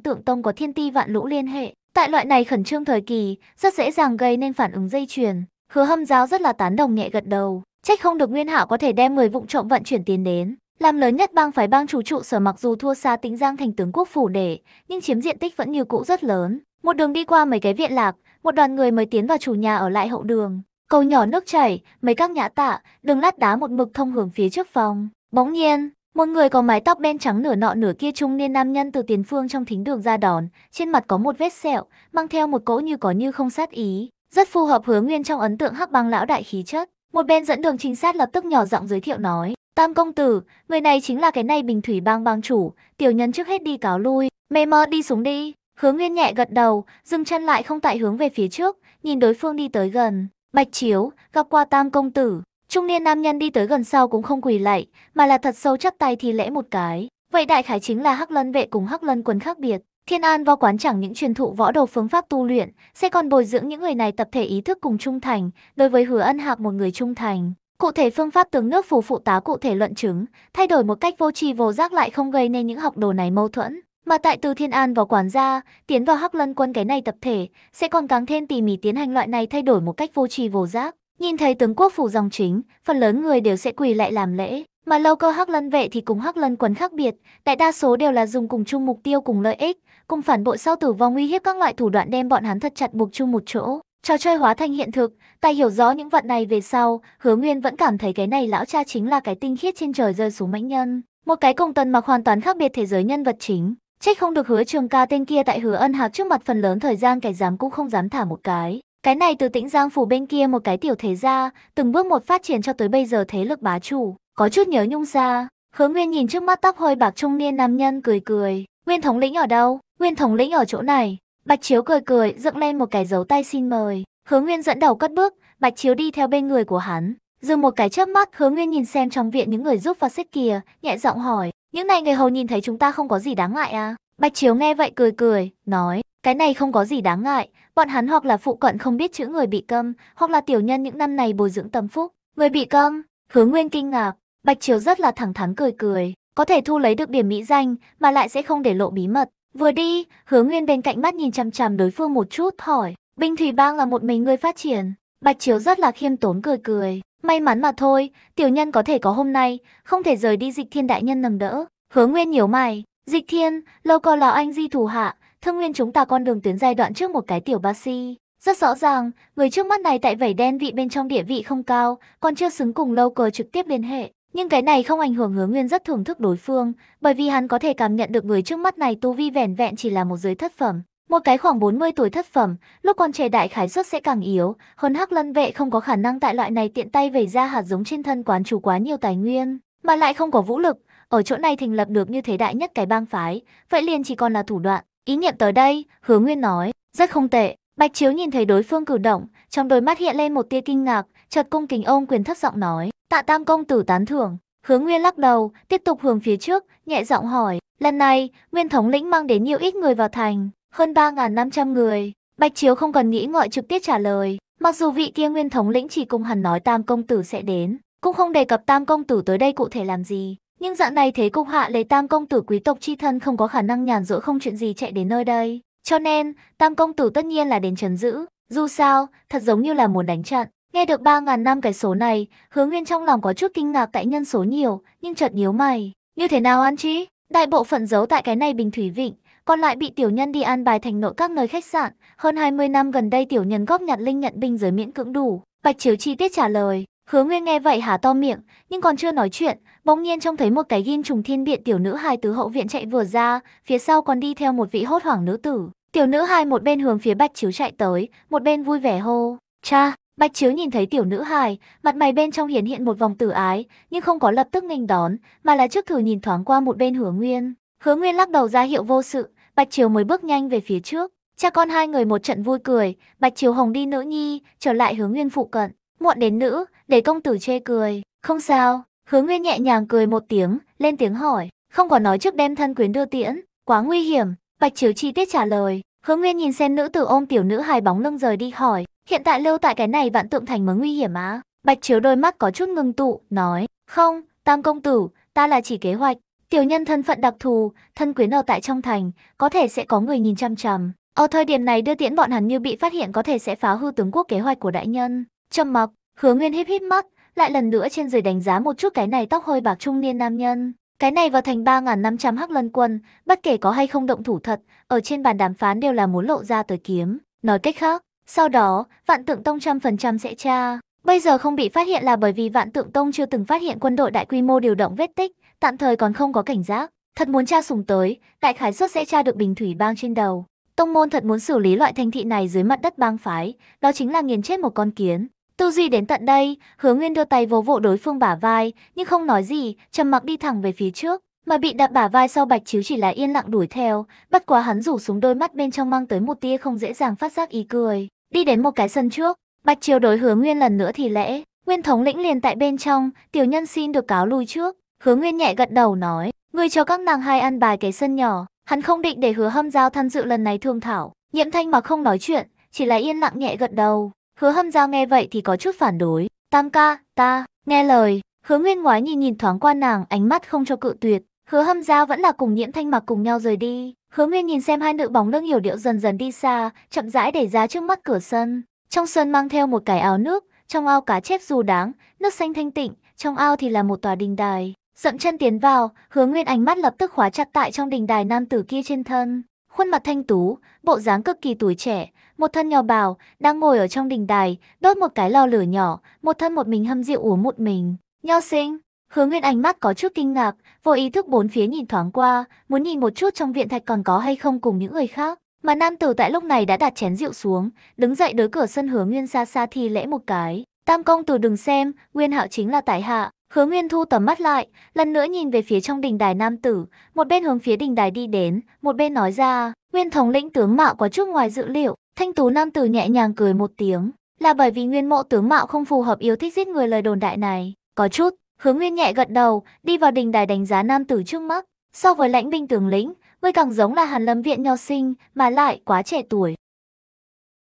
A: tượng tông có thiên ti vạn lũ liên hệ. Tại loại này khẩn trương thời kỳ, rất dễ dàng gây nên phản ứng dây chuyền. Hứa hâm giáo rất là tán đồng nhẹ gật đầu, trách không được Nguyên Hảo có thể đem 10 vụng trộm vận chuyển tiền đến. Làm lớn nhất bang phái bang chủ trụ sở mặc dù thua xa tính giang thành tướng quốc phủ để, nhưng chiếm diện tích vẫn như cũ rất lớn. Một đường đi qua mấy cái viện lạc, một đoàn người mới tiến vào chủ nhà ở lại hậu đường. Cầu nhỏ nước chảy, mấy các nhã tạ, đường lát đá một mực thông hướng phía trước phòng. Bỗng nhiên, một người có mái tóc đen trắng nửa nọ nửa kia trung niên nam nhân từ tiền phương trong thính đường ra đón, trên mặt có một vết sẹo, mang theo một cỗ như có như không sát ý, rất phù hợp hướng nguyên trong ấn tượng hắc băng lão đại khí chất. Một bên dẫn đường chính sát lập tức nhỏ giọng giới thiệu nói, Tam công tử, người này chính là cái này bình thủy bang bang chủ, tiểu nhân trước hết đi cáo lui, mê mơ đi xuống đi. Hướng Nguyên nhẹ gật đầu, dừng chân lại không tại hướng về phía trước, nhìn đối phương đi tới gần. Bạch Chiếu, gặp qua tam công tử, trung niên nam nhân đi tới gần sau cũng không quỳ lại, mà là thật sâu chắp tay thì lẽ một cái. Vậy đại khái chính là Hắc Lân vệ cùng Hắc Lân quân khác biệt. Thiên An vào quán chẳng những truyền thụ võ đồ phương pháp tu luyện, sẽ còn bồi dưỡng những người này tập thể ý thức cùng trung thành, đối với Hứa Ân Hạc một người trung thành. Cụ thể phương pháp tướng nước phù phụ tá cụ thể luận chứng, thay đổi một cách vô tri vô giác lại không gây nên những học đồ này mâu thuẫn. Mà tại từ Thiên An vào quản gia, tiến vào Hắc Lân Quân cái này tập thể, sẽ còn càng thêm tỉ mỉ tiến hành loại này thay đổi một cách vô tri vô giác. Nhìn thấy tướng quốc phủ dòng chính, phần lớn người đều sẽ quỳ lại làm lễ, mà lâu cơ Hắc Lân vệ thì cùng Hắc Lân quần khác biệt, đại đa số đều là dùng cùng chung mục tiêu cùng lợi ích, cùng phản bội sau tử vong uy hiếp các loại thủ đoạn đem bọn hắn thật chặt buộc chung một chỗ. Trò chơi hóa thành hiện thực, tài hiểu rõ những vật này về sau, Hứa Nguyên vẫn cảm thấy cái này lão cha chính là cái tinh khiết trên trời rơi xuống mãnh nhân, một cái cùng tần mặc hoàn toàn khác biệt thế giới nhân vật chính. Trách không được hứa trường ca tên kia tại hứa ân hạc trước mặt phần lớn thời gian cái dám cũng không dám thả một cái. Cái này từ tĩnh giang phủ bên kia một cái tiểu thế gia, từng bước một phát triển cho tới bây giờ thế lực bá chủ, có chút nhớ nhung ra. Hứa Nguyên nhìn trước mắt tóc hơi bạc trung niên nam nhân cười cười. Nguyên thống lĩnh ở đâu? Nguyên thống lĩnh ở chỗ này. Bạch Chiếu cười cười, dựng lên một cái dấu tay xin mời. Hứa Nguyên dẫn đầu cất bước, Bạch Chiếu đi theo bên người của hắn. Dừng một cái chớp mắt, Hứa Nguyên nhìn xem trong viện những người giúp vào xích kia nhẹ giọng hỏi, những này người hầu nhìn thấy chúng ta không có gì đáng ngại à? Bạch Chiếu nghe vậy cười cười, nói, cái này không có gì đáng ngại, bọn hắn hoặc là phụ cận không biết chữ người bị câm, hoặc là tiểu nhân những năm này bồi dưỡng tâm phúc. Người bị câm, hướng nguyên kinh ngạc, Bạch Chiếu rất là thẳng thắn cười cười, có thể thu lấy được điểm mỹ danh mà lại sẽ không để lộ bí mật. Vừa đi, hướng nguyên bên cạnh mắt nhìn chằm chằm đối phương một chút, hỏi, Binh Thủy Bang là một mình người phát triển. Bạch Chiếu rất là khiêm tốn cười cười, May mắn mà thôi, tiểu nhân có thể có hôm nay, không thể rời đi dịch thiên đại nhân nâng đỡ. Hứa Nguyên nhíu mày, dịch thiên, lâu co lão anh di thủ hạ, thương nguyên chúng ta con đường tuyến giai đoạn trước một cái tiểu ba si. Rất rõ ràng, người trước mắt này tại vảy đen vị bên trong địa vị không cao, còn chưa xứng cùng lâu cờ trực tiếp liên hệ. Nhưng cái này không ảnh hưởng hứa nguyên rất thưởng thức đối phương, bởi vì hắn có thể cảm nhận được người trước mắt này tu vi vẻn vẹn chỉ là một giới thất phẩm, một cái khoảng 40 tuổi thất phẩm, lúc con trẻ đại khái suất sẽ càng yếu, hơn hắc lân vệ không có khả năng tại loại này tiện tay vẩy ra hạt giống trên thân quán chủ quá nhiều tài nguyên, mà lại không có vũ lực, ở chỗ này thành lập được như thế đại nhất cái bang phái, vậy liền chỉ còn là thủ đoạn. Ý niệm tới đây, Hứa Nguyên nói, rất không tệ. Bạch Chiếu nhìn thấy đối phương cử động, trong đôi mắt hiện lên một tia kinh ngạc, chợt cung kính ôm quyền thấp giọng nói, "Tạ Tam công tử tán thưởng." Hứa Nguyên lắc đầu, tiếp tục hướng phía trước, nhẹ giọng hỏi, "Lần này, Nguyên thống lĩnh mang đến nhiều ít người vào thành?" hơn 3.500 người. Bạch Chiếu không cần nghĩ ngợi trực tiếp trả lời, mặc dù vị kia nguyên thống lĩnh chỉ cùng hẳn nói tam công tử sẽ đến, cũng không đề cập tam công tử tới đây cụ thể làm gì. Nhưng dạng này thế cục hạ lấy tam công tử quý tộc chi thân không có khả năng nhàn rỗi không chuyện gì chạy đến nơi đây. Cho nên, tam công tử tất nhiên là đến trấn giữ, dù sao, thật giống như là muốn đánh trận. Nghe được 3.000 năm cái số này, hứa nguyên trong lòng có chút kinh ngạc tại nhân số nhiều, nhưng chợt nhíu mày. Như thế nào an trí? Đại bộ phận giấu tại cái này bình thủy vịnh, còn lại bị tiểu nhân đi an bài thành nội các nơi khách sạn. Hơn 20 năm gần đây tiểu nhân góp nhặt linh nhận binh giới miễn cưỡng đủ. Bạch Chiếu chi tiết trả lời. Hứa Nguyên nghe vậy há to miệng, nhưng còn chưa nói chuyện, bỗng nhiên trông thấy một cái ghim trùng thiên biện tiểu nữ hài từ hậu viện chạy vừa ra, phía sau còn đi theo một vị hốt hoảng nữ tử. Tiểu nữ hài một bên hướng phía Bạch Chiếu chạy tới, một bên vui vẻ hô: "Cha!" Bạch Chiếu nhìn thấy tiểu nữ hài, mặt mày bên trong hiển hiện một vòng tử ái, nhưng không có lập tức nghênh đón, mà là trước thử nhìn thoáng qua một bên Hứa Nguyên. Hứa Nguyên lắc đầu ra hiệu vô sự, Bạch Triều mới bước nhanh về phía trước. Cha con hai người một trận vui cười, Bạch Triều Hồng đi nữ nhi, trở lại hướng nguyên phụ cận. Muộn đến nữ, để công tử chê cười. Không sao, hướng nguyên nhẹ nhàng cười một tiếng, lên tiếng hỏi. Không có nói trước đem thân quyến đưa tiễn, quá nguy hiểm. Bạch Triều chi tiết trả lời. Hướng nguyên nhìn xem nữ tử ôm tiểu nữ hài bóng lưng rời đi hỏi. Hiện tại lưu tại cái này vạn tượng thành mới nguy hiểm á. Bạch Triều đôi mắt có chút ngưng tụ, nói. Không, tam công tử, ta là chỉ kế hoạch. Tiểu nhân thân phận đặc thù, thân quyến ở tại trong thành, có thể sẽ có người nhìn chăm chằm. Ở thời điểm này đưa tiễn bọn hắn như bị phát hiện có thể sẽ phá hư tướng quốc kế hoạch của đại nhân. Trầm mặc, Hứa Nguyên híp híp mắt, lại lần nữa trên dưới đánh giá một chút cái này tóc hơi bạc trung niên nam nhân. Cái này vào thành 3.500 hắc lân quân, bất kể có hay không động thủ thật, ở trên bàn đàm phán đều là muốn lộ ra tới kiếm. Nói cách khác, sau đó, vạn tượng tông trăm phần trăm sẽ tra. Bây giờ không bị phát hiện là bởi vì vạn tượng tông chưa từng phát hiện quân đội đại quy mô điều động vết tích, tạm thời còn không có cảnh giác. Thật muốn tra sùng tới, đại khái suất sẽ tra được bình thủy bang trên đầu. Tông môn thật muốn xử lý loại thành thị này dưới mặt đất bang phái, đó chính là nghiền chết một con kiến. Tư duy đến tận đây, Hứa Nguyên đưa tay vỗ vỗ đối phương bả vai, nhưng không nói gì, trầm mặc đi thẳng về phía trước, mà bị đạp bả vai sau Bạch Chiếu chỉ là yên lặng đuổi theo, bất quá hắn rủ xuống đôi mắt bên trong mang tới một tia không dễ dàng phát giác ý cười. Đi đến một cái sân trước, Bạch Chiếu đối Hứa Nguyên lần nữa thì lễ Nguyên thống lĩnh liền tại bên trong, tiểu nhân xin được cáo lui trước, Hứa Nguyên nhẹ gật đầu nói, ngươi cho các nàng hai ăn bài cái sân nhỏ, hắn không định để hứa hâm giao tham dự lần này thương thảo. Nhiệm thanh mà không nói chuyện, chỉ là yên lặng nhẹ gật đầu. Hứa hâm giao nghe vậy thì có chút phản đối. Tam ca, ta, nghe lời, hứa nguyên ngoái nhìn nhìn thoáng qua nàng ánh mắt không cho cự tuyệt. Hứa hâm giao vẫn là cùng Nhiệm thanh mặc cùng nhau rời đi. Hứa nguyên nhìn xem hai nữ bóng lưng hiểu điệu dần dần đi xa, chậm rãi để ra trước mắt cửa sân. Trong sân mang theo một cái áo nước, trong ao cá chép dù đáng, nước xanh thanh tịnh, trong ao thì là một tòa đình đài. Dậm chân tiến vào, hướng nguyên ánh mắt lập tức khóa chặt tại trong đình đài nam tử kia trên thân. Khuôn mặt thanh tú, bộ dáng cực kỳ tuổi trẻ, một thân nhỏ bào, đang ngồi ở trong đình đài, đốt một cái lò lửa nhỏ, một thân một mình hâm rượu uống một mình. Nho sinh, hướng nguyên ánh mắt có chút kinh ngạc, vô ý thức bốn phía nhìn thoáng qua, muốn nhìn một chút trong viện thạch còn có hay không cùng những người khác. Mà nam tử tại lúc này đã đặt chén rượu xuống, đứng dậy đối cửa sân hướng nguyên xa xa thi lễ một cái. Tam công tử đừng xem, nguyên hạo chính là tài hạ, Hứa Nguyên thu tầm mắt lại, lần nữa nhìn về phía trong đình đài nam tử, một bên hướng phía đình đài đi đến, một bên nói ra, Nguyên thống lĩnh tướng mạo quá chút ngoài dự liệu, thanh tú nam tử nhẹ nhàng cười một tiếng, là bởi vì Nguyên mộ tướng mạo không phù hợp yêu thích giết người lời đồn đại này, có chút, Hứa Nguyên nhẹ gật đầu, đi vào đình đài đánh giá nam tử trước mắt, so với lãnh binh tướng lĩnh, ngươi càng giống là Hàn Lâm viện nho sinh, mà lại quá trẻ tuổi,